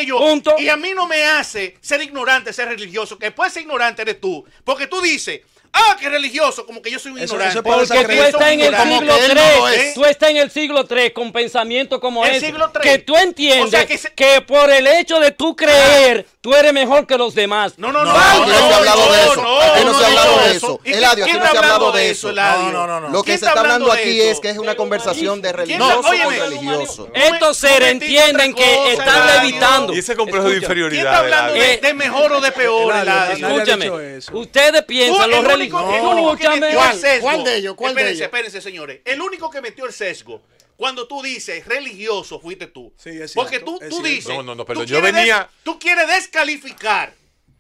yo. Y a mí no me hace ser ignorante, ser religioso. Que puede ser ignorante eres tú. Porque tú dices, ah, que religioso, como que yo soy un ignorante. Porque tú estás en el siglo III, tú estás en el siglo 3 con pensamiento como ese, que tú entiendes que, por el hecho de tú creer, tú eres mejor que los demás. No, no, no, aquí no, se ha hablado de eso, aquí no se ha hablado de eso, Eladio, aquí no se ha hablado de eso. No, no, no, Lo que se está hablando aquí es que es una conversación de religioso con religioso. Estos seres entienden que están levitando. Y ese complejo de inferioridad. ¿Quién está hablando de mejor o de peor, Escúchame, ustedes piensan los religiosos el único ¿Cuál, de ellos? espérense, espérense, señores. El único que metió el sesgo. Cuando tú dices religioso, fuiste tú. Porque tú, dices. No, no, no, perdón. Yo venía. tú quieres descalificar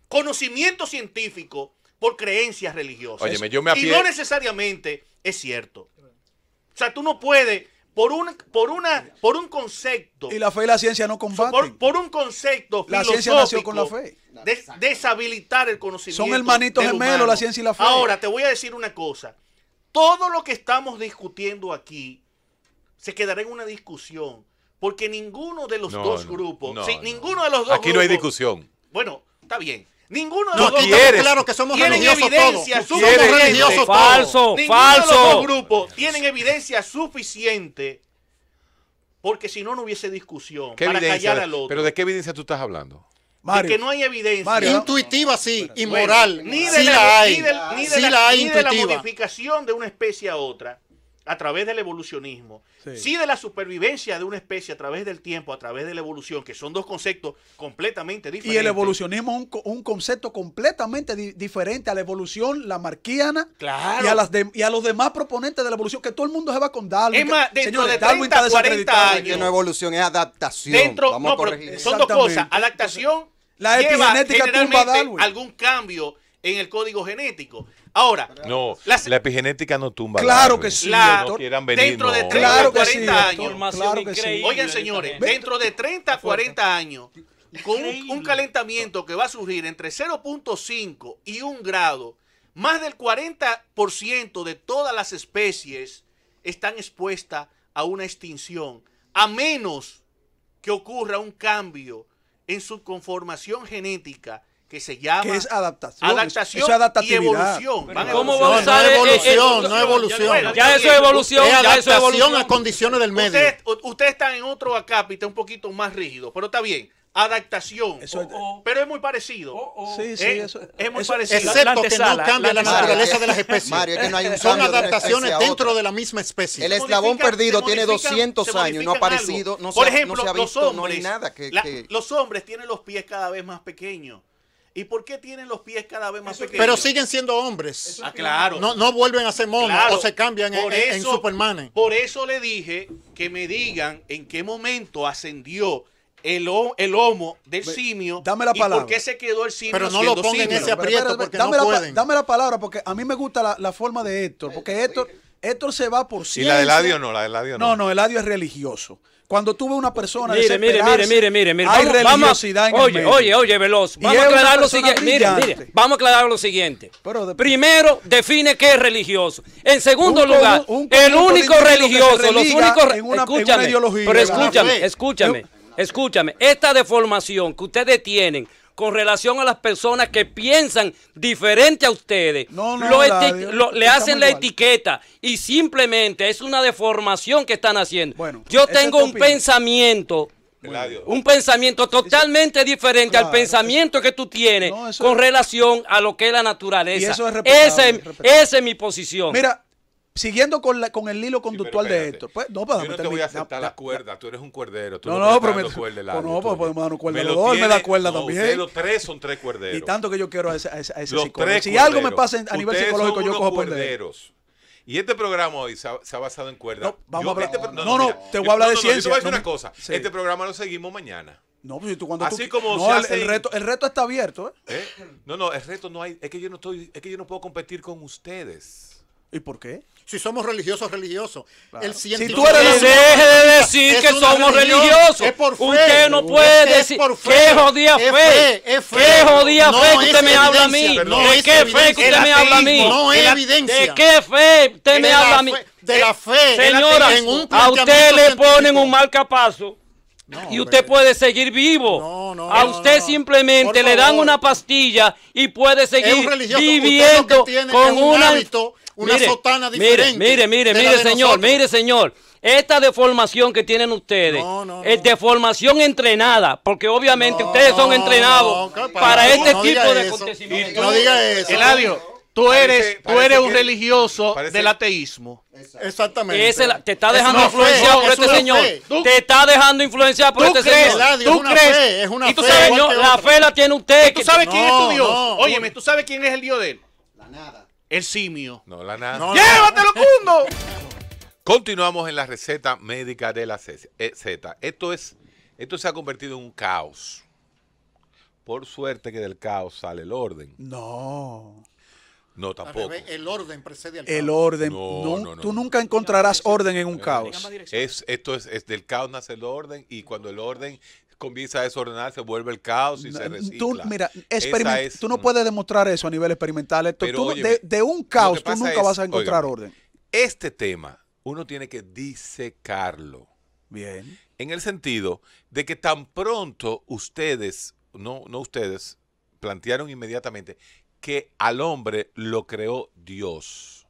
conocimiento científico por creencias religiosas. Y no necesariamente es cierto. O sea, tú no puedes por un, por una, por un concepto. Y la fe y la ciencia no combaten. Por, un concepto La ciencia nació con la fe. deshabilitar el conocimiento. Son hermanitos gemelos, la ciencia y la fe. Ahora, te voy a decir una cosa. Todo lo que estamos discutiendo aquí se quedará en una discusión. Porque ninguno de los dos grupos. ninguno de los dos Aquí no hay discusión. Bueno, está bien. Ninguno de los dos claro que somos religiosos evidencia todos. Somos religiosos los dos grupos tienen evidencia suficiente porque si no no hubiese discusión para callar al otro. Pero de qué evidencia tú estás hablando? Porque de que no hay evidencia. intuitiva sí, y moral. ni de la, hay. la, hay ni de la modificación de una especie a otra a través del evolucionismo, sí. de la supervivencia de una especie a través del tiempo, a través de la evolución, que son dos conceptos completamente diferentes. Y el evolucionismo es un, concepto completamente diferente a la evolución lamarquiana y, a las de, y a los demás proponentes de la evolución, que todo el mundo se va con Darwin. Es más, dentro de 30, Darwin 40 años. no evolución, es adaptación. Dentro, Vamos son dos cosas, adaptación... la epigenética algún cambio en el código genético. Ahora, la epigenética no tumba. Claro que sí. dentro de 30 a 40 años. Oigan, señores, dentro de 30 a 40 años, con un, calentamiento que va a surgir entre 0.5 y 1 grado, más del 40% de todas las especies están expuestas a una extinción, a menos que ocurra un cambio en su conformación genética que se llama es adaptación, adaptación y evolución. ¿Cómo no, no, evolución, no evolución. Ya eso es evolución, es ya eso evolución a condiciones del medio. usted está en otro acápite un poquito más rígido, pero está bien. Adaptación, pero es muy parecido. Sí, sí, ¿Eh? es, muy parecido. Excepto que no cambia la, naturaleza de las especies. Son adaptaciones dentro de la misma especie. El eslabón perdido tiene 200 años, y no ha aparecido, no se, Por ejemplo, los hombres, los hombres tienen los pies cada vez más pequeños. ¿Y por qué tienen los pies cada vez más pequeños? Pero siguen siendo hombres. Ah, claro. No, vuelven a ser monos o se cambian en, Superman. Por eso le dije que me digan en qué momento ascendió el, el homo del simio. Dame la palabra. ¿Y por qué se quedó el simio? Pero no lo pongan en ese aprieto porque dame la, Dame la palabra porque a mí me gusta la, forma de Héctor. Porque Héctor, Héctor se va por sí Y la de o no, la de no. No, no, Eladio es religioso. Cuando tú ves una persona mire, mire, mire, mire, mire, religiosidad en oye, el medio. Oye, oye, Veloz, vamos a aclarar lo siguiente. Mire, mire, vamos a aclarar lo siguiente. Primero, define qué es religioso. En segundo lugar, el único religioso, los únicos... escúchame, escúchame, escúchame. Esta deformación que ustedes tienen con relación a las personas que piensan diferente a ustedes. No, le hacen la etiqueta y simplemente es una deformación que están haciendo. Bueno, Yo tengo un pensamiento un pensamiento totalmente diferente al pensamiento que tú tienes con relación a lo que es la naturaleza. es es mi posición. Mira, Siguiendo con, la, con el hilo conductual de esto Pues, no, pues, yo no te voy a aceptar la, cuerda, tú eres un cuerdero. no, no, pero no, pues, pues podemos dar un cuerdero. me da cuerda también. los tres son tres cuerderos. Y tanto que yo quiero a ese, a ese, a ese psicólogo. si algo me pasa a nivel psicológico, yo cojo cuerderos. Y este programa hoy se ha, basado en cuerdas. No, vamos a hablar. Este no, no, te voy a hablar de ciencia. Yo te voy a decir una cosa. Este programa lo seguimos mañana. No, pues tú cuando Así como no, el, reto, el reto está abierto, ¿eh? ¿Eh? No, no, el reto no hay, es que yo no estoy, es que yo no puedo competir con ustedes. ¿Y por qué? Si somos religiosos, religiosos. El si tú eres deje de decir que somos religiosos. Es por fe. Usted no puede decir. Por fe. ¿Qué jodía fe? fe? Es fe. ¿Qué jodía fe que usted me habla a mí? No ¿De qué fe que usted me habla a mí? No es evidencia. ¿De qué fe usted me habla a mí? De la eh, fe. Señora, a usted le ponen un malcapazo y usted puede seguir vivo. No, no, a usted simplemente le dan una pastilla y puede seguir viviendo con un hábito una sotana diferente. Mire, mire, mire, señor, mire, señor. Esta deformación que tienen ustedes es deformación entrenada, porque obviamente ustedes son entrenados para, este tipo de acontecimientos. No diga eso. Eladio, Tú eres, tú eres un religioso del ateísmo. Exactamente. te está dejando influenciado por este señor. Te está dejando influenciado por este señor. Tú crees. es una y tú la fe la tiene usted. tú sabes quién es tu Dios. Óyeme, tú sabes quién es el Dios de él. La nada. El simio. No, la nada. ¡Llévatelo, Cundo! Continuamos en la receta médica de la eh, Z. Esto, es, esto se ha convertido en un caos. Por suerte que del caos sale el orden. No. No, tampoco. el orden precede al caos. El orden. No, tú nunca encontrarás orden en un eh, caos. Es, esto es, es, del caos nace el orden y cuando el orden comienza a desordenar, se vuelve el caos y se recicla. Tú, mira, tú no puedes demostrar eso a nivel experimental. de, un caos tú nunca vas a encontrar orden. Este tema uno tiene que disecarlo. Bien. En el sentido de que tan pronto ustedes, no, no ustedes, plantearon inmediatamente que al hombre lo creó Dios.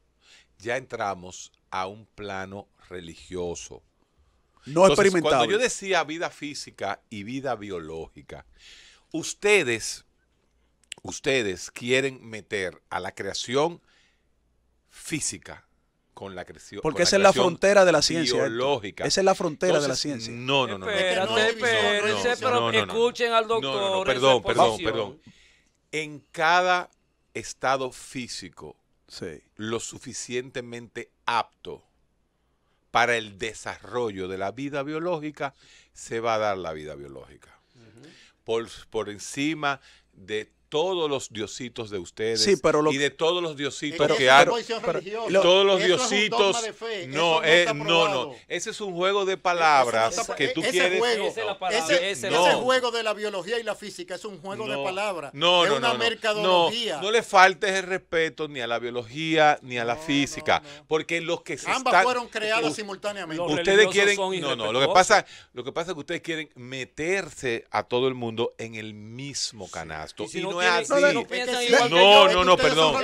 Ya entramos a un plano religioso. No experimentado. Cuando yo decía vida física y vida biológica, ustedes, ustedes quieren meter a la creación física con la creación. Porque esa es la frontera de la ciencia. Biológica. Esa es la frontera de la ciencia. No, no, no. Espérate, espérense, pero escuchen al doctor. perdón, perdón, perdón. En cada estado físico sí. lo suficientemente apto para el desarrollo de la vida biológica, se va a dar la vida biológica. por, por encima de todos los diositos de ustedes sí, pero y de todos los diositos que todos los diositos no no, eh, no ese es un juego de palabras que tú ese quieres juego, ese, juego de la biología y la física es un juego de palabras no es una mercadología no, le faltes el respeto ni a la biología ni a la física porque los que se ambas fueron creadas simultáneamente ustedes quieren no no lo que pasa lo que pasa es que ustedes quieren meterse a todo el mundo en el mismo canasto y no no No, no, perdón.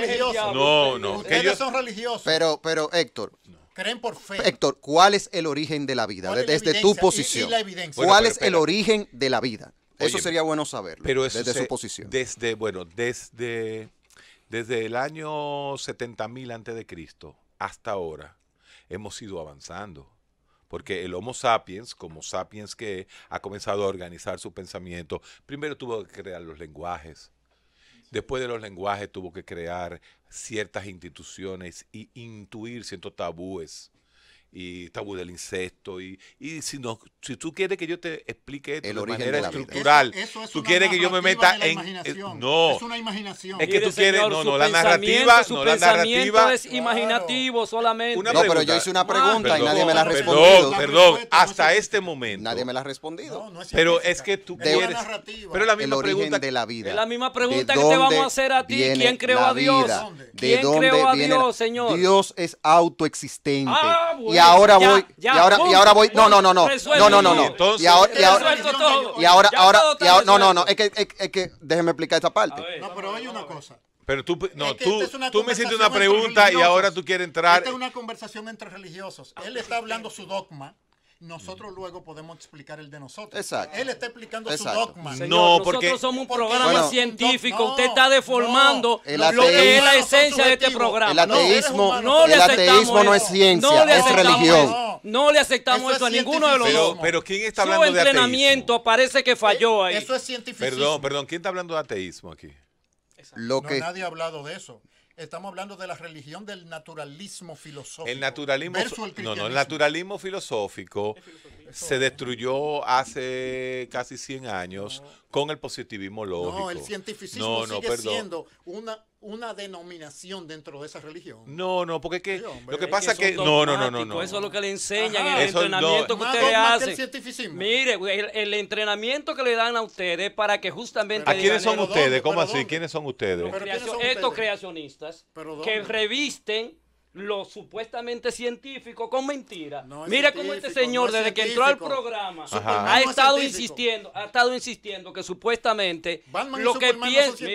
No, no. ellos son religiosos. Pero, pero, Héctor. Creen por fe. Héctor, ¿cuál es el origen de la vida? Desde tu posición. ¿Cuál es el origen de la vida? Eso sería bueno saberlo. Pero desde su posición. Desde, bueno, desde, desde el año 70.000 antes de Cristo hasta ahora hemos ido avanzando. Porque el Homo sapiens, como sapiens que ha comenzado a organizar su pensamiento, primero tuvo que crear los lenguajes, Después de los lenguajes tuvo que crear ciertas instituciones y intuir ciertos tabúes y tabú del insecto y, y si no si tú quieres que yo te explique El de origen manera estructural tú quieres que yo me meta en eh, no Es una imaginación. es que tú quieres no no la narrativa su no es imaginativo solamente. No, pero yo hice una pregunta y nadie me la ha respondido. perdón perdón hasta este momento Nadie me la ha respondido. pero es que tú quieres pero la misma pregunta de la vida. Es la misma pregunta que te vamos a hacer a ti. ¿Quién creó a Dios? ¿Quién creó a Dios, Dios es autoexistente. Ah, ahora voy, y ahora, y ahora voy, no, no, no, no, no, no, no, no, y ahora, y ahora, y ahora, no, no, no, es que, es, que, déjeme explicar esta parte. No, pero hay una cosa. Pero tú, no, tú, tú me hiciste una pregunta y ahora tú quieres entrar. Esta es una conversación entre religiosos. Él está hablando su dogma nosotros mm. luego podemos explicar el de nosotros. Exacto. Él está explicando su dogma. no, porque nosotros somos un programa científico. usted está deformando lo que es la esencia de este programa. El ateísmo no, es ciencia, es religión. No, le aceptamos eso, a ninguno de los pero, dos. ¿quién está hablando de entrenamiento parece que falló eh, ahí. Eso es científico. Perdón, perdón, ¿quién está hablando de ateísmo aquí? Lo que... nadie ha hablado de eso. Estamos hablando de la religión del naturalismo filosófico. El naturalismo, el naturalismo filosófico se destruyó hace casi 100 años con el positivismo lógico. No, el cientificismo no, sigue perdón. siendo una, una denominación dentro de esa religión. No, no, porque que, lo que pasa es que, no, no, no, no, Eso es lo que le enseñan, el entrenamiento que ustedes hacen. Mire, el, entrenamiento que le dan a ustedes para que justamente... ¿A quiénes son ustedes? ¿Cómo así? ¿Quiénes son ustedes? Estos creacionistas que revisten lo supuestamente científico con mentira. Mira cómo este señor, desde que entró al programa, ha estado insistiendo, ha estado insistiendo que supuestamente lo que piensa.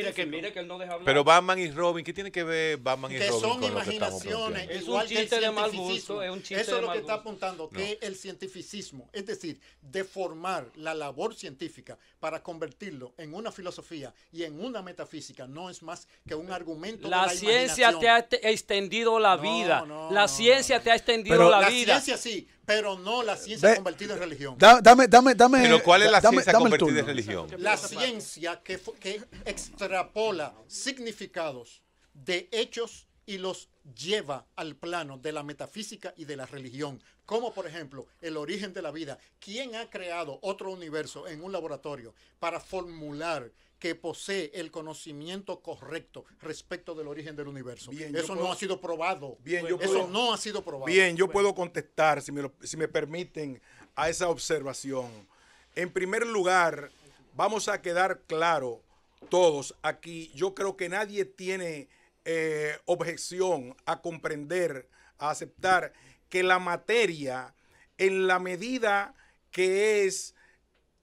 Pero Batman y Robin, ¿qué tiene que ver Batman y que Son imaginaciones, es un chiste de mal gusto. Eso es lo que está apuntando, que el cientificismo, es decir, deformar la labor científica para convertirlo en una filosofía y en una metafísica, no es más que un argumento. La, la ciencia te ha extendido la vida la ciencia te ha extendido la, vida. La ciencia sí, pero no la ciencia convertida en religión. dame, dame, dame. Pero ¿cuál es la ciencia convertida en religión? La ciencia que, que extrapola significados de hechos y los lleva al plano de la metafísica y de la religión, como por ejemplo el origen de la vida. ¿Quién ha creado otro universo en un laboratorio para formular que posee el conocimiento correcto respecto del origen del universo. eso no ha sido probado. eso no ha sido probado. Bien, yo puedo contestar, si me, si me permiten, a esa observación. En primer lugar, vamos a quedar claro todos aquí. Yo creo que nadie tiene eh, objeción a comprender, a aceptar que la materia, en la medida que es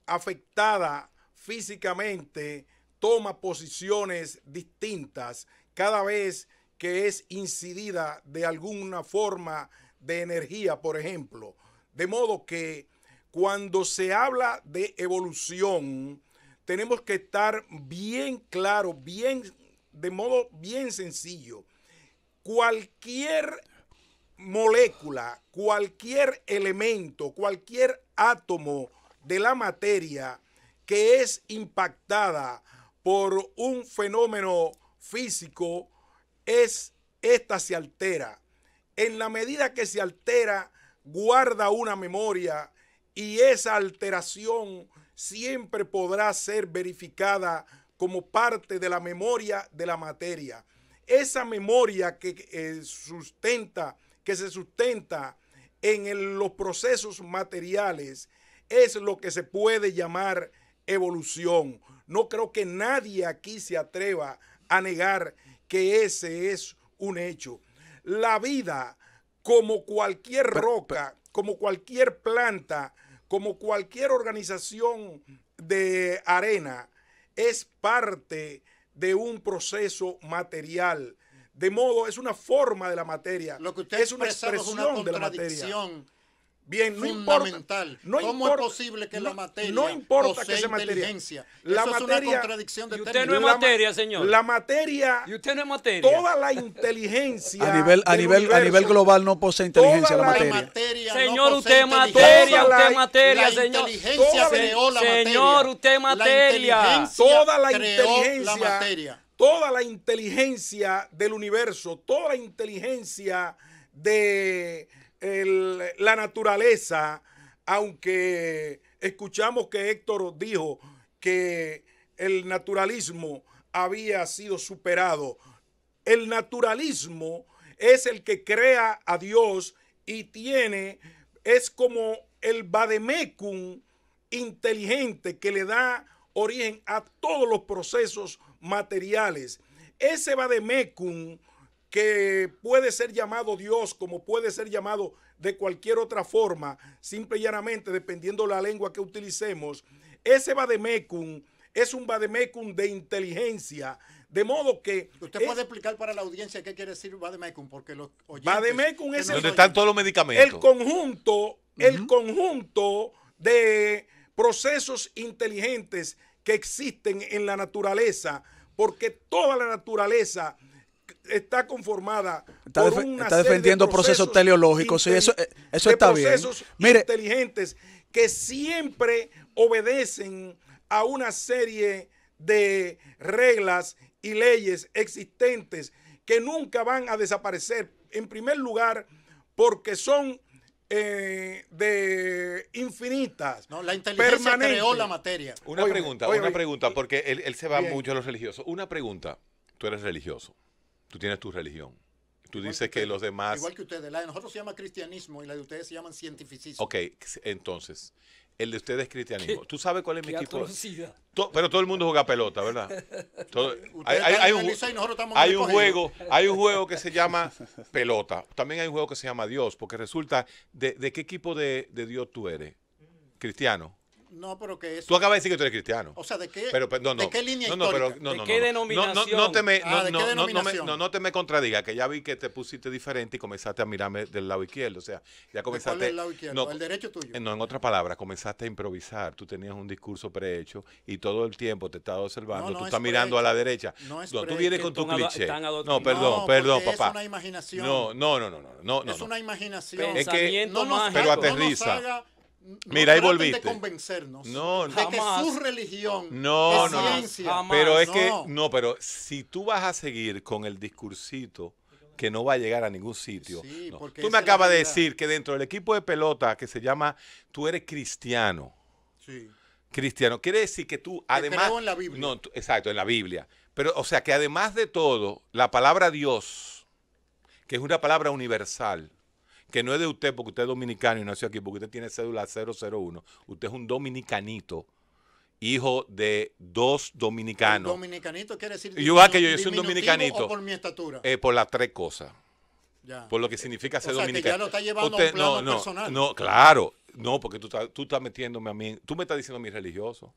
afectada físicamente toma posiciones distintas cada vez que es incidida de alguna forma de energía, por ejemplo. De modo que cuando se habla de evolución, tenemos que estar bien claro, bien, de modo bien sencillo. Cualquier molécula, cualquier elemento, cualquier átomo de la materia que es impactada por un fenómeno físico, es esta se altera. En la medida que se altera, guarda una memoria y esa alteración siempre podrá ser verificada como parte de la memoria de la materia. Esa memoria que eh, sustenta, que se sustenta en los procesos materiales, es lo que se puede llamar evolución. No creo que nadie aquí se atreva a negar que ese es un hecho. La vida, como cualquier roca, como cualquier planta, como cualquier organización de arena, es parte de un proceso material. De modo, es una forma de la materia. Lo que es una expresión de la materia. Bien, no ¿Cómo es posible que la materia no importa que sea inteligencia? La materia, es de usted no es materia, señor. La materia. usted no es materia. Toda la inteligencia. a nivel, global no posee inteligencia la, materia. señor, usted es materia, usted es materia, señor. Inteligencia creó la materia. Señor, usted es materia. Toda la inteligencia. materia. Toda la inteligencia del universo, toda la inteligencia de la naturaleza, aunque escuchamos que Héctor dijo que el naturalismo había sido superado, el naturalismo es el que crea a Dios y tiene, es como el vademecum inteligente que le da origen a todos los procesos materiales. Ese vademecum que puede ser llamado Dios como puede ser llamado de cualquier otra forma, simple y llanamente, dependiendo la lengua que utilicemos, ese Bademecum es un Bademecum de inteligencia, de modo que... Usted puede explicar para la audiencia qué quiere decir Bademecum, porque los oyentes... es... Donde están todos los medicamentos. El conjunto, el conjunto de procesos inteligentes que existen en la naturaleza, porque toda la naturaleza está conformada. Está, defendiendo procesos, teleológicos, sí, eso, eh, eso está bien. Mire, inteligentes que siempre obedecen a una serie de reglas y leyes existentes que nunca van a desaparecer. En primer lugar, porque son eh, de infinitas. No, la inteligencia creó la materia. Una pregunta, una pregunta, porque él, se va mucho a los religiosos. Una pregunta, tú eres religioso. Tú tienes tu religión. Tú dices que, los demás... Igual que ustedes. La de nosotros se llama cristianismo y la de ustedes se llaman cientificismo. Ok, entonces, el de ustedes es cristianismo. ¿Tú sabes cuál es mi equipo? pero todo el mundo juega pelota, ¿verdad? hay, un, juego, hay un juego que se llama pelota. También hay un juego que se llama Dios, porque resulta de, qué equipo de, de Dios tú eres. Cristiano. No, pero que eso. Tú acabas de decir que tú eres cristiano. O sea, ¿de qué, pues, ¿de qué línea no, histórica? ¿De qué denominación? No, no, te me, no, te me contradiga, que ya vi que te pusiste diferente y comenzaste a mirarme del lado izquierdo. O sea, ya comenzaste. ¿Cuál el lado izquierdo? ¿El derecho tuyo? No, en otras palabras, comenzaste a improvisar. Tú tenías un discurso prehecho y todo el tiempo te estaba observando. tú estás mirando a la derecha. No, es tú vienes con tu cliché. No, perdón, perdón, papá. Es una imaginación. No, no, no, no. no, no es una imaginación. no, no, pero aterriza. Mira, ahí volviste. No, convencernos no, de que su religión no, es no, pero es que, no, pero si tú vas a seguir con el discursito que no va a llegar a ningún sitio. Sí, Tú me acabas de decir que dentro del equipo de pelota que se llama Tú eres cristiano. Sí. Cristiano. Quiere decir que tú, además. No, exacto, en la Biblia. Pero, o sea, que además de todo, la palabra Dios, que es una palabra universal, que no es de usted porque usted es dominicano y nació aquí, porque usted tiene cédula 001, usted es un dominicanito, hijo de dos dominicanos. dominicanito quiere decir... Y yo, que yo, soy un dominicanito. por mi estatura? Eh, por las tres cosas. Por lo que significa ser dominicano. Que ya lo está llevando no, no, No, claro. No, porque tú, tú estás metiéndome a mí. Tú me estás diciendo a mí religioso.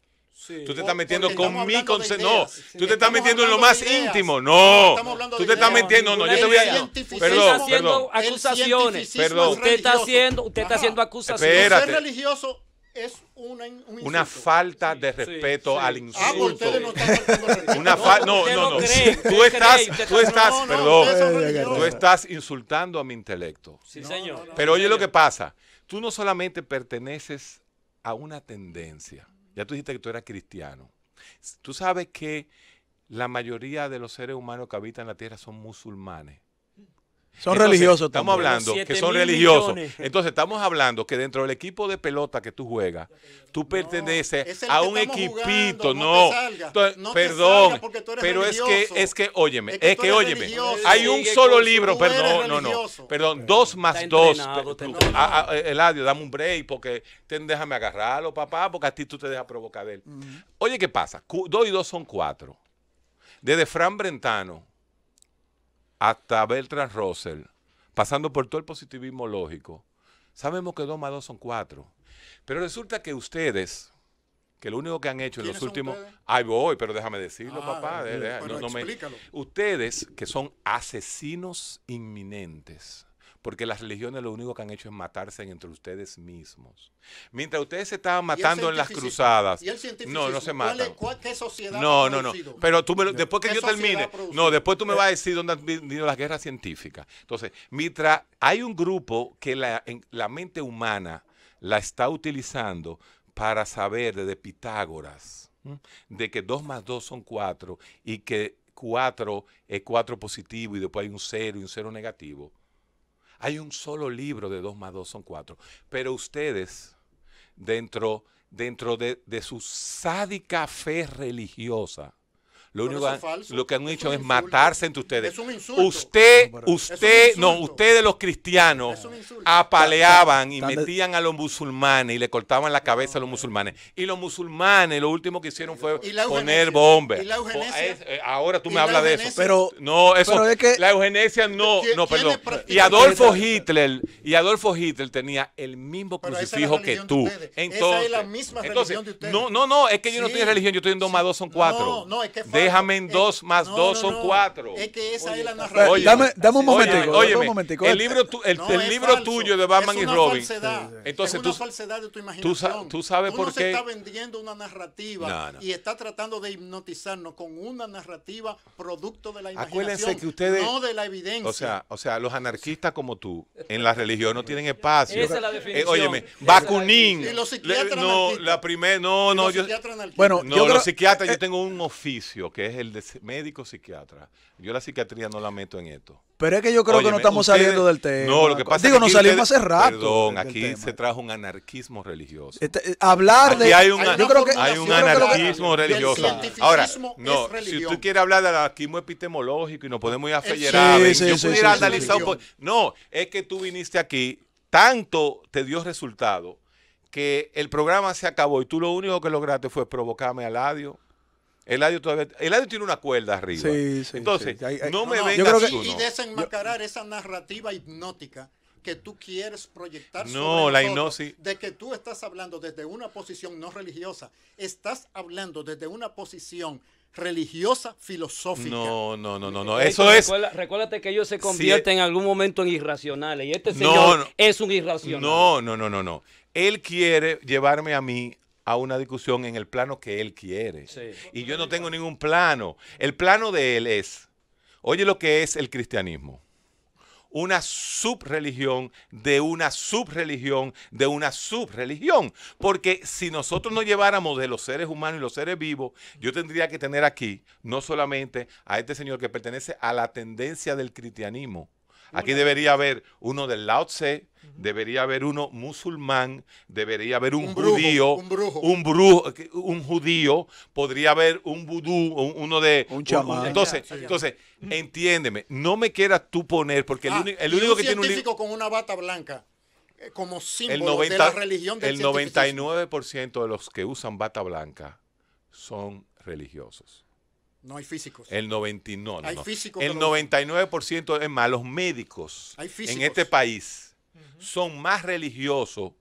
Tú te estás metiendo con mi consejo. No, tú te estás metiendo en lo más íntimo. No, tú te estás metiendo. No, yo te voy a. Perdón, perdón. Acusaciones. Perdón. Usted está haciendo, usted está haciendo acusaciones. Ser religioso es una, un una falta de respeto al insulto. no una no, no, no, tú estás, perdón, tú estás insultando a mi intelecto. Sí, señor. Pero oye lo que pasa, tú no solamente perteneces a una tendencia. Ya tú dijiste que tú eras cristiano. Tú sabes que la mayoría de los seres humanos que habitan la tierra son musulmanes. Son religiosos también. Estamos hablando que son religiosos. Entonces, estamos hablando que dentro del equipo de pelota que tú juegas, tú perteneces a un equipito. no, perdón. Pero es que, es que, óyeme, es que, óyeme. Hay un solo libro, perdón, no, no, perdón, dos más dos. Eladio, dame un break porque déjame agarrarlo, papá, porque a ti tú te dejas provocar él. Oye, ¿qué pasa? Dos y dos son cuatro. Desde Fran Brentano hasta Beltrán Russell, pasando por todo el positivismo lógico, sabemos que 2 más 2 son 4. Pero resulta que ustedes, que lo único que han hecho en los últimos... Ay, voy, pero déjame decirlo, ah, papá. Eh, eh, eh, no, Ustedes, que son asesinos inminentes, porque las religiones lo único que han hecho es matarse entre ustedes mismos. Mientras ustedes se estaban matando en las cruzadas. ¿Y el no, no se matan. ¿Cuál, sociedad no, no, no. Pero tú me, después que yo termine. No, después tú me eh. vas a decir dónde han venido las guerras científicas. Entonces, mientras hay un grupo que la, la mente humana la está utilizando para saber desde Pitágoras de que 2 más 2 son 4 y que 4 es 4 positivo y después hay un cero y un cero negativo. Hay un solo libro de 2 más 2 son 4. Pero ustedes, dentro, dentro de, de su sádica fe religiosa, lo único que, lo que han hecho es, matarse entre ustedes. Es un insulto. Usted, usted, no, ustedes los cristianos apaleaban y metían a los musulmanes y le cortaban la cabeza a los musulmanes. Y los musulmanes lo último que hicieron fue poner bombas. Eh, ahora tú me hablas de eso. Pero no, eso la eugenesia no, no, perdón. Y Adolfo Hitler, y Adolfo Hitler tenía el mismo crucifijo que tú. Entonces, esa la misma religión de ustedes. No, no, no, es que yo no tengo religión, yo estoy en dos más dos son cuatro. No, no, es que Déjame en eh, dos más dos son cuatro. Es que esa es la narrativa. dame, dame, un momento, Oye, un momento. el eh. libro, el, libro tuyo de Batman y Robin. Falsedad, Entonces, es una tú, falsedad de tu imaginación. Tú, sabes por qué. se está vendiendo una narrativa y está tratando de hipnotizarnos con una narrativa producto de la imaginación. Acuérdense que ustedes. No de la evidencia. O sea, o sea los anarquistas como tú en la religión no tienen espacio. Esa es la eh, definición. óyeme, Bakunin. Y los psiquiatras. No, la primera. No, no. Yo, bueno, no, los psiquiatras, yo tengo un oficio que es el de médico psiquiatra. Yo la psiquiatría no la meto en esto. Pero es que yo creo que no estamos saliendo del tema. No, lo que pasa es que nos salimos hace rato. Perdón, aquí se trajo un anarquismo religioso. Este, eh, hablar de. Hay hay un anarquismo religioso. Ahora, no, si tú quieres hablar de anarquismo epistemológico y nos podemos ir a analizar No, es que tú viniste aquí, tanto te dio resultado que el programa se acabó y tú lo único que lograste fue provocarme al adiós el todavía. tiene una cuerda arriba. Sí, sí. Entonces, sí. no, me vengas yo creo Y desenmascarar esa narrativa hipnótica que tú quieres proyectar no, la hipnosis. de que tú estás hablando desde una posición no religiosa, estás hablando desde una posición religiosa filosófica. No, no, no, no, Eso es. Recuérdate que ellos se convierten eh. en algún momento en irracionales y este señor es un irracional. No, no, no, no, no. Él quiere llevarme a mí a una discusión en el plano que él quiere. Y yo no tengo ningún plano. El plano de él es, oye lo que es el cristianismo. Una subreligión de una subreligión de una subreligión. Porque si nosotros nos lleváramos de los seres humanos y los seres vivos, yo tendría que tener aquí no solamente a este señor que pertenece a la tendencia del cristianismo, Aquí debería haber uno del Lao Tse, debería haber uno musulmán, debería haber un, judío, un brujo. un judío, podría haber un vudú, uno de un chamán. entonces, entonces, entiéndeme, no me quieras tú poner porque el, ah, el único que tiene un científico con una bata blanca eh, como símbolo de la religión del El 99% de los que usan bata blanca son religiosos. No hay físicos. El 99%. No, el 99% es más, los médicos en este país son más religiosos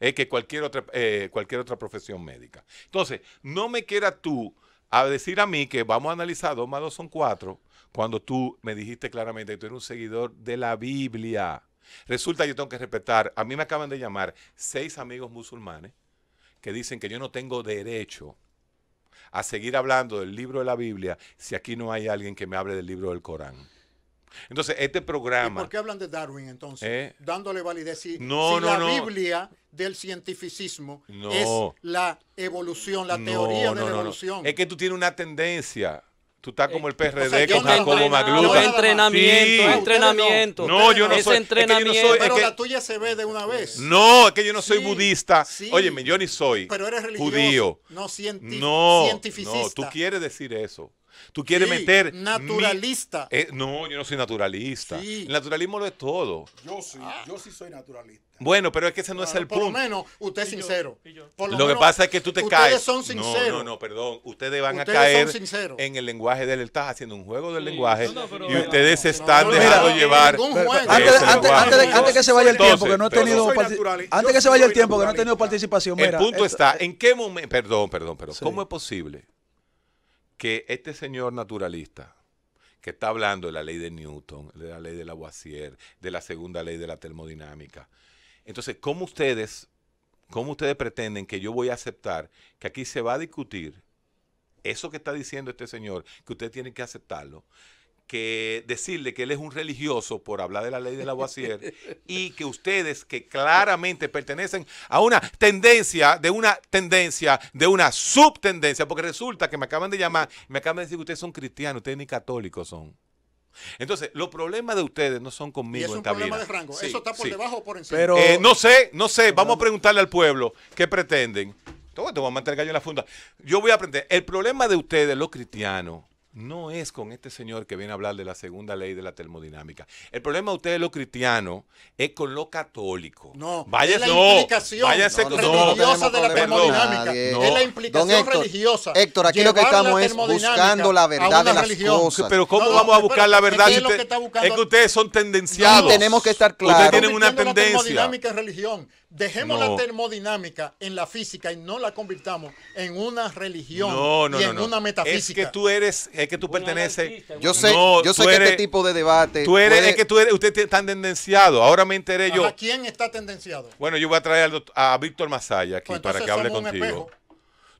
eh, que cualquier otra, eh, cualquier otra profesión médica. Entonces, no me quieras tú a decir a mí que vamos a analizar dos más dos son cuatro, cuando tú me dijiste claramente que tú eres un seguidor de la Biblia. Resulta que yo tengo que respetar, a mí me acaban de llamar seis amigos musulmanes que dicen que yo no tengo derecho a seguir hablando del libro de la Biblia si aquí no hay alguien que me hable del libro del Corán? Entonces, este programa. ¿Y ¿Por qué hablan de Darwin entonces? ¿Eh? Dándole validez. Si, la Biblia del cientificismo es la evolución, la teoría de la evolución. Es que tú tienes una tendencia Tú estás como el eh, PRD o con Jacobo Magluta. No, entrenamiento, entrenamiento. No, yo no soy. Entrenamiento. Es que pero la tuya se ve de una vez. No, es que yo no soy budista. Sí, Óyeme, yo ni soy pero eres religioso, judío. No, científico. no, No, tú quieres decir eso. Tú quieres meter. Naturalista. Eh, no, yo no soy naturalista. El naturalismo lo es todo. Yo sí, yo sí soy naturalista. Bueno, pero es que ese no es el punto. Por lo menos usted es sincero. lo, que pasa es que tú te caes. No, no, perdón. Ustedes van a caer en el lenguaje del. Estás haciendo un juego del lenguaje y ustedes se están dejando llevar. Antes que se vaya el tiempo, que no tenido. Antes que se vaya el tiempo, que no he tenido participación. El punto está, ¿en qué momento? Perdón, perdón, pero ¿cómo es posible? que este señor naturalista, que está hablando de la ley de Newton, de la ley de Lavoisier, de la segunda ley de la termodinámica, entonces, ¿cómo ustedes, cómo ustedes pretenden que yo voy a aceptar que aquí se va a discutir eso que está diciendo este señor, que ustedes tienen que aceptarlo, que decirle que él es un religioso por hablar de la ley de la Lavoisier y que ustedes que claramente pertenecen a una tendencia, de una tendencia, de una subtendencia, porque resulta que me acaban de llamar, me acaban de decir que ustedes son cristianos, ustedes ni católicos son. Entonces, los problemas de ustedes no son conmigo. Y es un problema de franco Eso está por debajo o por encima. Eh, no sé, no sé. Vamos a preguntarle al pueblo qué pretenden. Todo te voy a mantener gallo en la funda. Yo voy a aprender. El problema de ustedes, los cristianos, no es con este señor que viene a hablar de la segunda ley de la termodinámica. El problema de ustedes, los cristianos, es con lo católico. No, váyase, es la implicación religiosa de la termodinámica. Es la implicación religiosa. Héctor, aquí lo que estamos es buscando la verdad de las Pero ¿cómo vamos a buscar la verdad? Es, que, ustedes son tendenciados. tenemos que estar claros. Ustedes tienen una tendencia. La termodinámica religión. Dejemos la termodinámica en la física y no la convirtamos en una religión y en una metafísica. Es que tú eres, es que tú perteneces. Yo sé, yo sé que este tipo de debate. Tú eres, es que tú eres, usted está tendenciado. Ahora me enteré yo. ¿A quién está tendenciado? Bueno, yo voy a traer a, Víctor Masaya aquí pues para que hable contigo.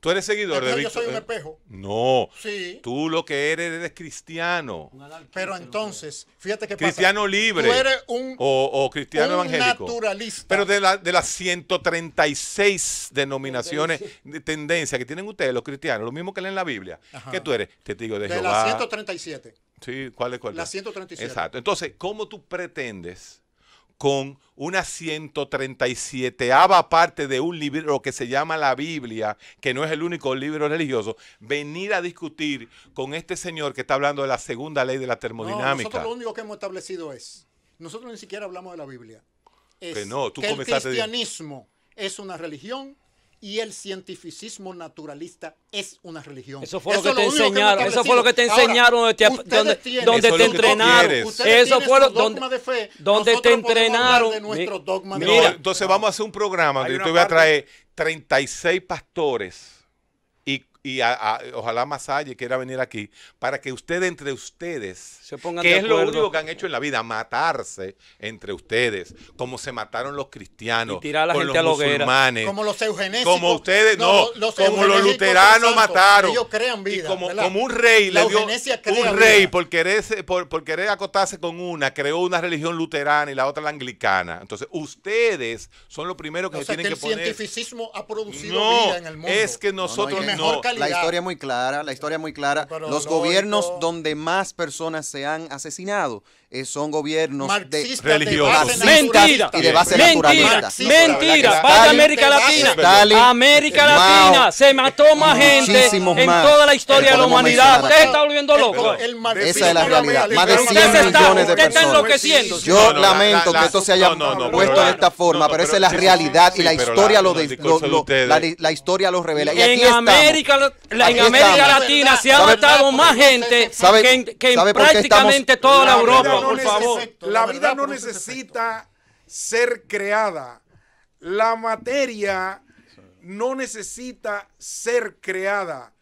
Tú eres seguidor de Yo soy un eh, espejo. No. Sí. Tú lo que eres eres cristiano. Pero entonces, fíjate que cristiano libre. Tú eres un o, cristiano evangélico. Naturalista. Pero de, la, de las 136 denominaciones de tendencia que tienen ustedes los cristianos, lo mismo que leen la Biblia. Ajá. ¿Qué tú eres? Te digo de De las 137. Sí, ¿cuál es cuál? Las 137. Exacto. Entonces, ¿cómo tú pretendes con una 137 parte de un libro que se llama la Biblia, que no es el único libro religioso, venir a discutir con este señor que está hablando de la segunda ley de la termodinámica. nosotros lo único que hemos establecido es, nosotros ni siquiera hablamos de la Biblia. Es que el cristianismo es una religión y el cientificismo naturalista es una religión. Eso fue lo que, te enseñaron, eso fue lo que te enseñaron donde te, entrenaron. Eso fue lo donde te entrenaron. nuestro dogma entonces vamos a hacer un programa donde yo te voy a traer 36 pastores y y ojalá Masalle quiera venir aquí, para que ustedes entre ustedes, se pongan que es lo único que han hecho en la vida, matarse entre ustedes, como se mataron los cristianos, con los musulmanes, como los eugenésicos, como ustedes, no, como los luteranos mataron, como, un rey le dio, un rey por querer, por, acotarse con una, creó una religión luterana y la otra la anglicana, entonces ustedes son los primeros que se tienen que, el poner. El cientificismo ha producido vida en el mundo. es que nosotros la historia muy clara, la historia muy clara. Los gobiernos donde más personas se han asesinado eh, son gobiernos de, religiosos. mentira, y de base mentira, mentira. Vaya América Latina. Latina. se mató más gente en toda la historia de la humanidad. Usted está volviendo loco. Esa es la realidad. Más de 100 millones de personas. Yo lamento que esto se haya puesto de esta forma, pero, esa es la realidad y la historia lo la historia lo revela. En América Latina se ha matado más gente que en prácticamente toda la Europa la, vida no necesita ser creada. La materia no necesita ser creada.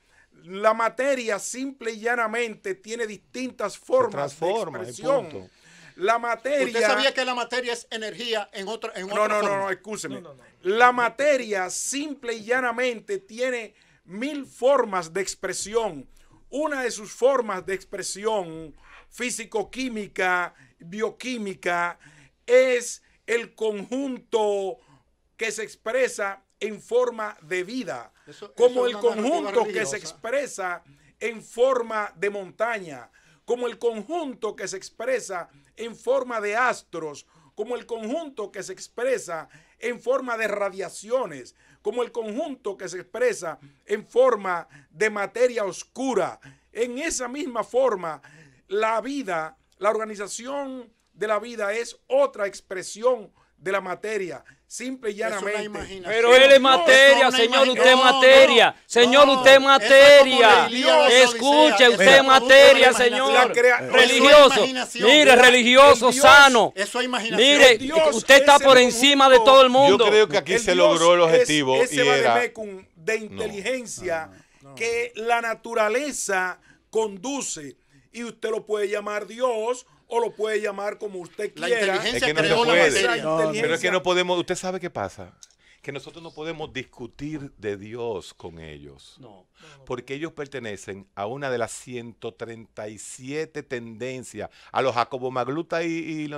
La materia simple y llanamente tiene distintas formas de expresión. La materia. Usted sabía que la materia es energía en otra en no, no, no, no, la materia simple y llanamente tiene mil formas de expresión. Una de sus formas de expresión físico-química, bioquímica, es el conjunto que se expresa en forma de vida, como el conjunto que se expresa en forma de montaña, como el conjunto que se expresa en forma de astros, como el conjunto que se expresa en forma de radiaciones, como el conjunto que se expresa en forma de materia oscura. En esa misma forma la vida, la organización de la vida es otra expresión de la materia, simple y llanamente. Pero él es materia, señor, usted es materia. señor, usted es materia. Escuche, usted es materia, señor. religioso. Mire, religioso, sano. Eso es Mire, usted está por encima de todo el mundo. Yo creo que aquí se logró el objetivo. y era... de inteligencia que la naturaleza conduce y usted lo puede llamar Dios o lo puede llamar como usted quiera. La que no creó pero es que no podemos, usted sabe qué pasa que nosotros no podemos discutir de Dios con ellos. No. Porque ellos pertenecen a una de las 137 tendencias, a los Jacobo Magluta y,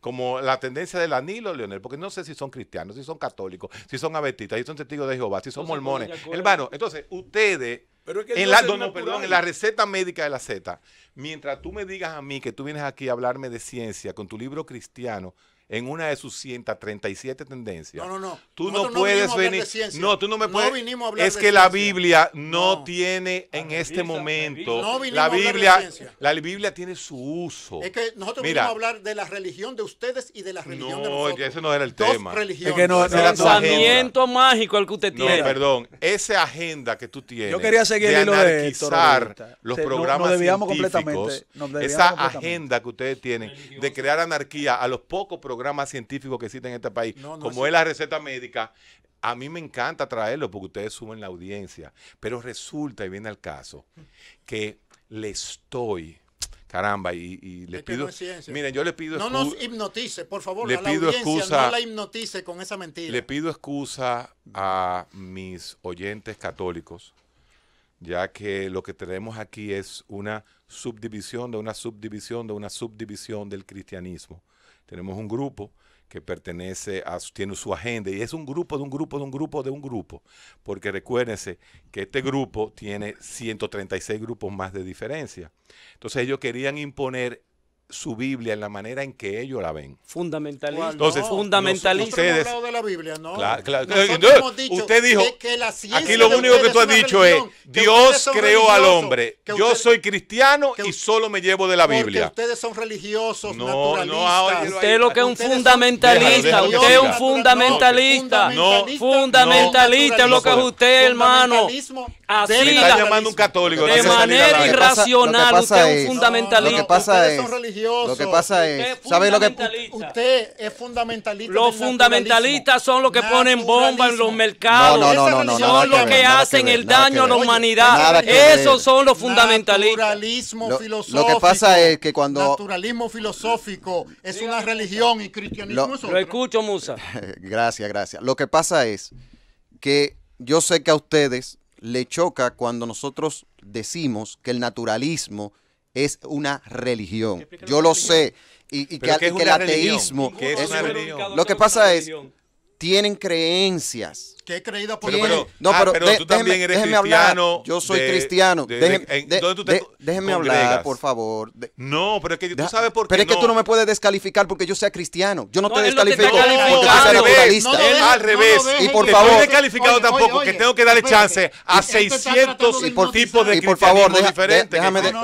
como la tendencia del anilo, Leonel, porque no sé si son cristianos, si son católicos, si son abetistas, si son testigos de Jehová, si son mormones. Hermano, entonces ustedes... perdón, en la receta médica de la Z, mientras tú me digas a mí que tú vienes aquí a hablarme de ciencia con tu libro cristiano, en una de sus 137 tendencias. No, no, no. Tú no puedes venir. No, tú no me puedes. es que la Biblia no, tiene en este momento. No vinimos la Biblia, a la Biblia tiene su uso. Es que nosotros Mira, vinimos a hablar de la religión de ustedes y de la religión de nosotros. No, ese no era el tema. Es que no, era pensamiento mágico el que usted tiene. No, perdón. Esa agenda que tú tienes. Yo quería seguir de anarquizar los programas nos científicos. Completamente, esa agenda que ustedes tienen de crear anarquía a los pocos programas científico que existe en este país, como es la receta médica, a mí me encanta traerlo porque ustedes suben la audiencia. Pero resulta, y viene al caso, que le estoy caramba, y, pido. yo le pido. No nos hipnotice, por favor, le pido excusa, no la hipnotice con esa mentira. Le pido excusa a mis oyentes católicos, ya que lo que tenemos aquí es una subdivisión de una subdivisión de una subdivisión del cristianismo. Tenemos un grupo que pertenece a, tiene su agenda y es un grupo de un grupo de un grupo de un grupo, porque recuérdense que este grupo tiene 136 grupos más de diferencia. Entonces ellos querían imponer su Biblia en la manera en que ellos la ven. Fundamentalista. Entonces, fundamentalista. de la Biblia, usted dijo, que, aquí lo único que tú has dicho es, Dios creó al hombre. yo soy cristiano y solo me llevo de la Biblia. ustedes son religiosos, no, naturalistas. lo que es un fundamentalista. usted es un fundamentalista. No, fundamentalista es lo que es usted, hermano católico. De manera irracional, usted es un fundamentalista. Lo que pasa es, lo que pasa es, lo que usted es fundamentalista? Los fundamentalistas son los que ponen bombas en los mercados. son los que hacen el daño a la humanidad. Esos son los fundamentalistas. Naturalismo filosófico. Lo que pasa es que cuando naturalismo filosófico es una religión y cristianismo es otro. Lo escucho, Musa. gracias, gracias. Lo que pasa es que yo sé que a ustedes le choca cuando nosotros decimos que el naturalismo es una religión. Yo lo sé. Y, que, el ateísmo... Es, Lo que pasa es, tienen creencias que he creído por pero, no, ah, pero, tú también eres cristiano. Yo soy cristiano. De, hablar, por favor. no, pero es que tú sabes por qué. Pero es que tú no me puedes descalificar porque yo sea cristiano. Yo no, te descalifico porque al al revés. y por favor. No descalificado tampoco, que tengo que darle chance a 600 este, este tipos de cristianismo y por favor,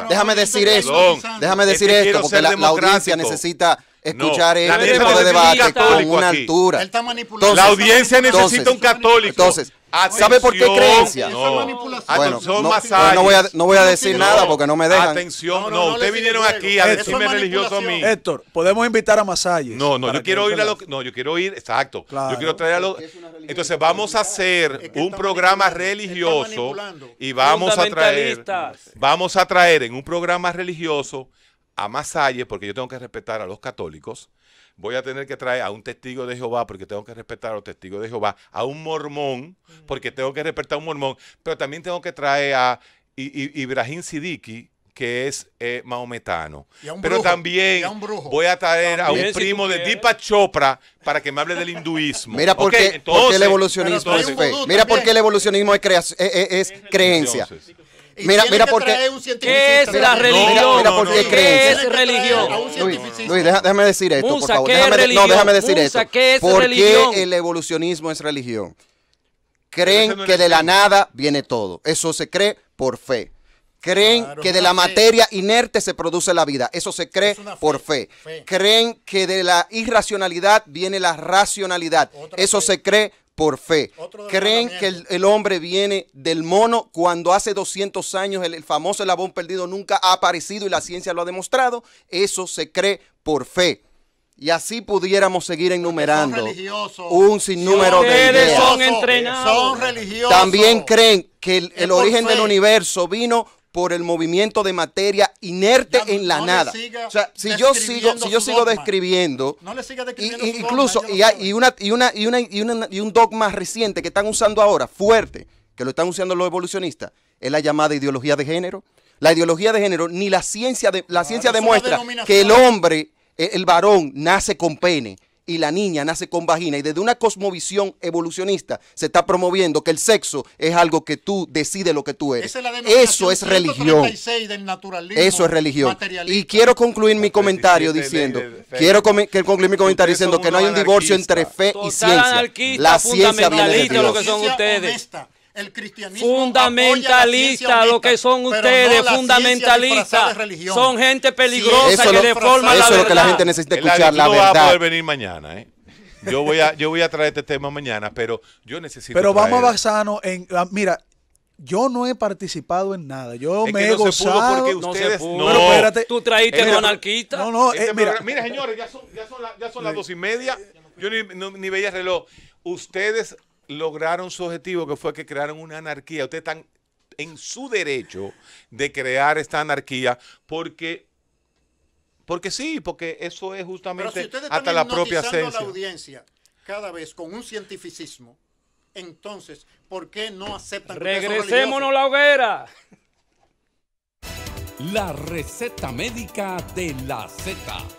Déjame decir eso. Déjame decir esto porque la audiencia necesita escuchar no, este tipo de debate con una altura. la audiencia necesita un católico. Entonces, ah, ¿sabe por qué creencia? No. Bueno, no, no, voy a, no voy a decir nada porque no me dejan. Atención, no, ustedes vinieron aquí a decirme religioso a mí. Héctor, podemos invitar a Masalles. No, no, yo quiero ir a lo, no, yo quiero ir exacto. yo quiero traer a Entonces vamos a hacer un programa religioso y vamos a traer vamos a traer en un programa religioso a Masalle, porque yo tengo que respetar a los católicos, voy a tener que traer a un testigo de Jehová porque tengo que respetar a los testigos de Jehová, a un mormón mm. porque tengo que respetar a un mormón, pero también tengo que traer a Ibrahim Siddiqui que es eh, maometano. pero también voy a traer a un primo de Dipa Chopra para que me hable del hinduismo. Mira porque el evolucionismo es fe. Mira porque el evolucionismo es, creencia mira, mira por ¿Qué es la religión? Mira, por qué, es religión? Luis, déjame decir esto, por favor. es no, déjame decir Musa, esto. es ¿Por qué el evolucionismo es religión? Creen que de la nada viene todo. Eso se cree por fe. Creen que de la materia inerte se produce la vida. Eso se cree por fe. Creen que de la irracionalidad viene la racionalidad. Eso se cree por fe. Creen que el, hombre viene del mono cuando hace 200 años el, famoso elabón perdido nunca ha aparecido y la ciencia lo ha demostrado. Eso se cree por fe. Y así pudiéramos seguir enumerando un sinnúmero de ideas. Son, son religiosos. También creen que el, origen del universo vino por el movimiento de materia inerte en la nada. O sea, si yo sigo, si yo sigo describiendo, incluso y, una, y, una, y, una, y, un dogma reciente que están usando ahora, fuerte, que lo están usando los evolucionistas, es la llamada ideología de género. La ideología de género, ni la ciencia la ciencia demuestra que el hombre, e, el varón, nace con pene y la niña nace con vagina y desde una cosmovisión evolucionista se está promoviendo que el sexo es algo que tú decides lo que tú eres. Eso es religión. Eso es religión. Y quiero concluir mi comentario diciendo, quiero que concluir mi comentario diciendo que no hay un divorcio entre fe y ciencia. La ciencia viene de Lo el cristianismo fundamentalista lo que son ustedes fundamentalistas son gente peligrosa que deforma la eso es lo que la gente necesita escuchar la verdad va a poder venir mañana ¿eh? yo voy a traer este tema mañana pero yo necesito pero vamos a basarnos en ah, mira yo no he participado en nada. Yo me he gozado. porque ustedes no. no. Pero espérate. Tú traíste eh, monarquista. No, no, este eh, mira. señores, ya son, las dos y media. Yo ni, ni veía el reloj. Ustedes lograron su objetivo, que fue que crearon una anarquía. Ustedes están en su derecho de crear esta anarquía porque porque sí, porque eso es justamente Pero si ustedes hasta la propia la audiencia cada vez con un cientificismo, entonces, ¿por qué no aceptan Regresémonos la hoguera. La receta médica de la Z.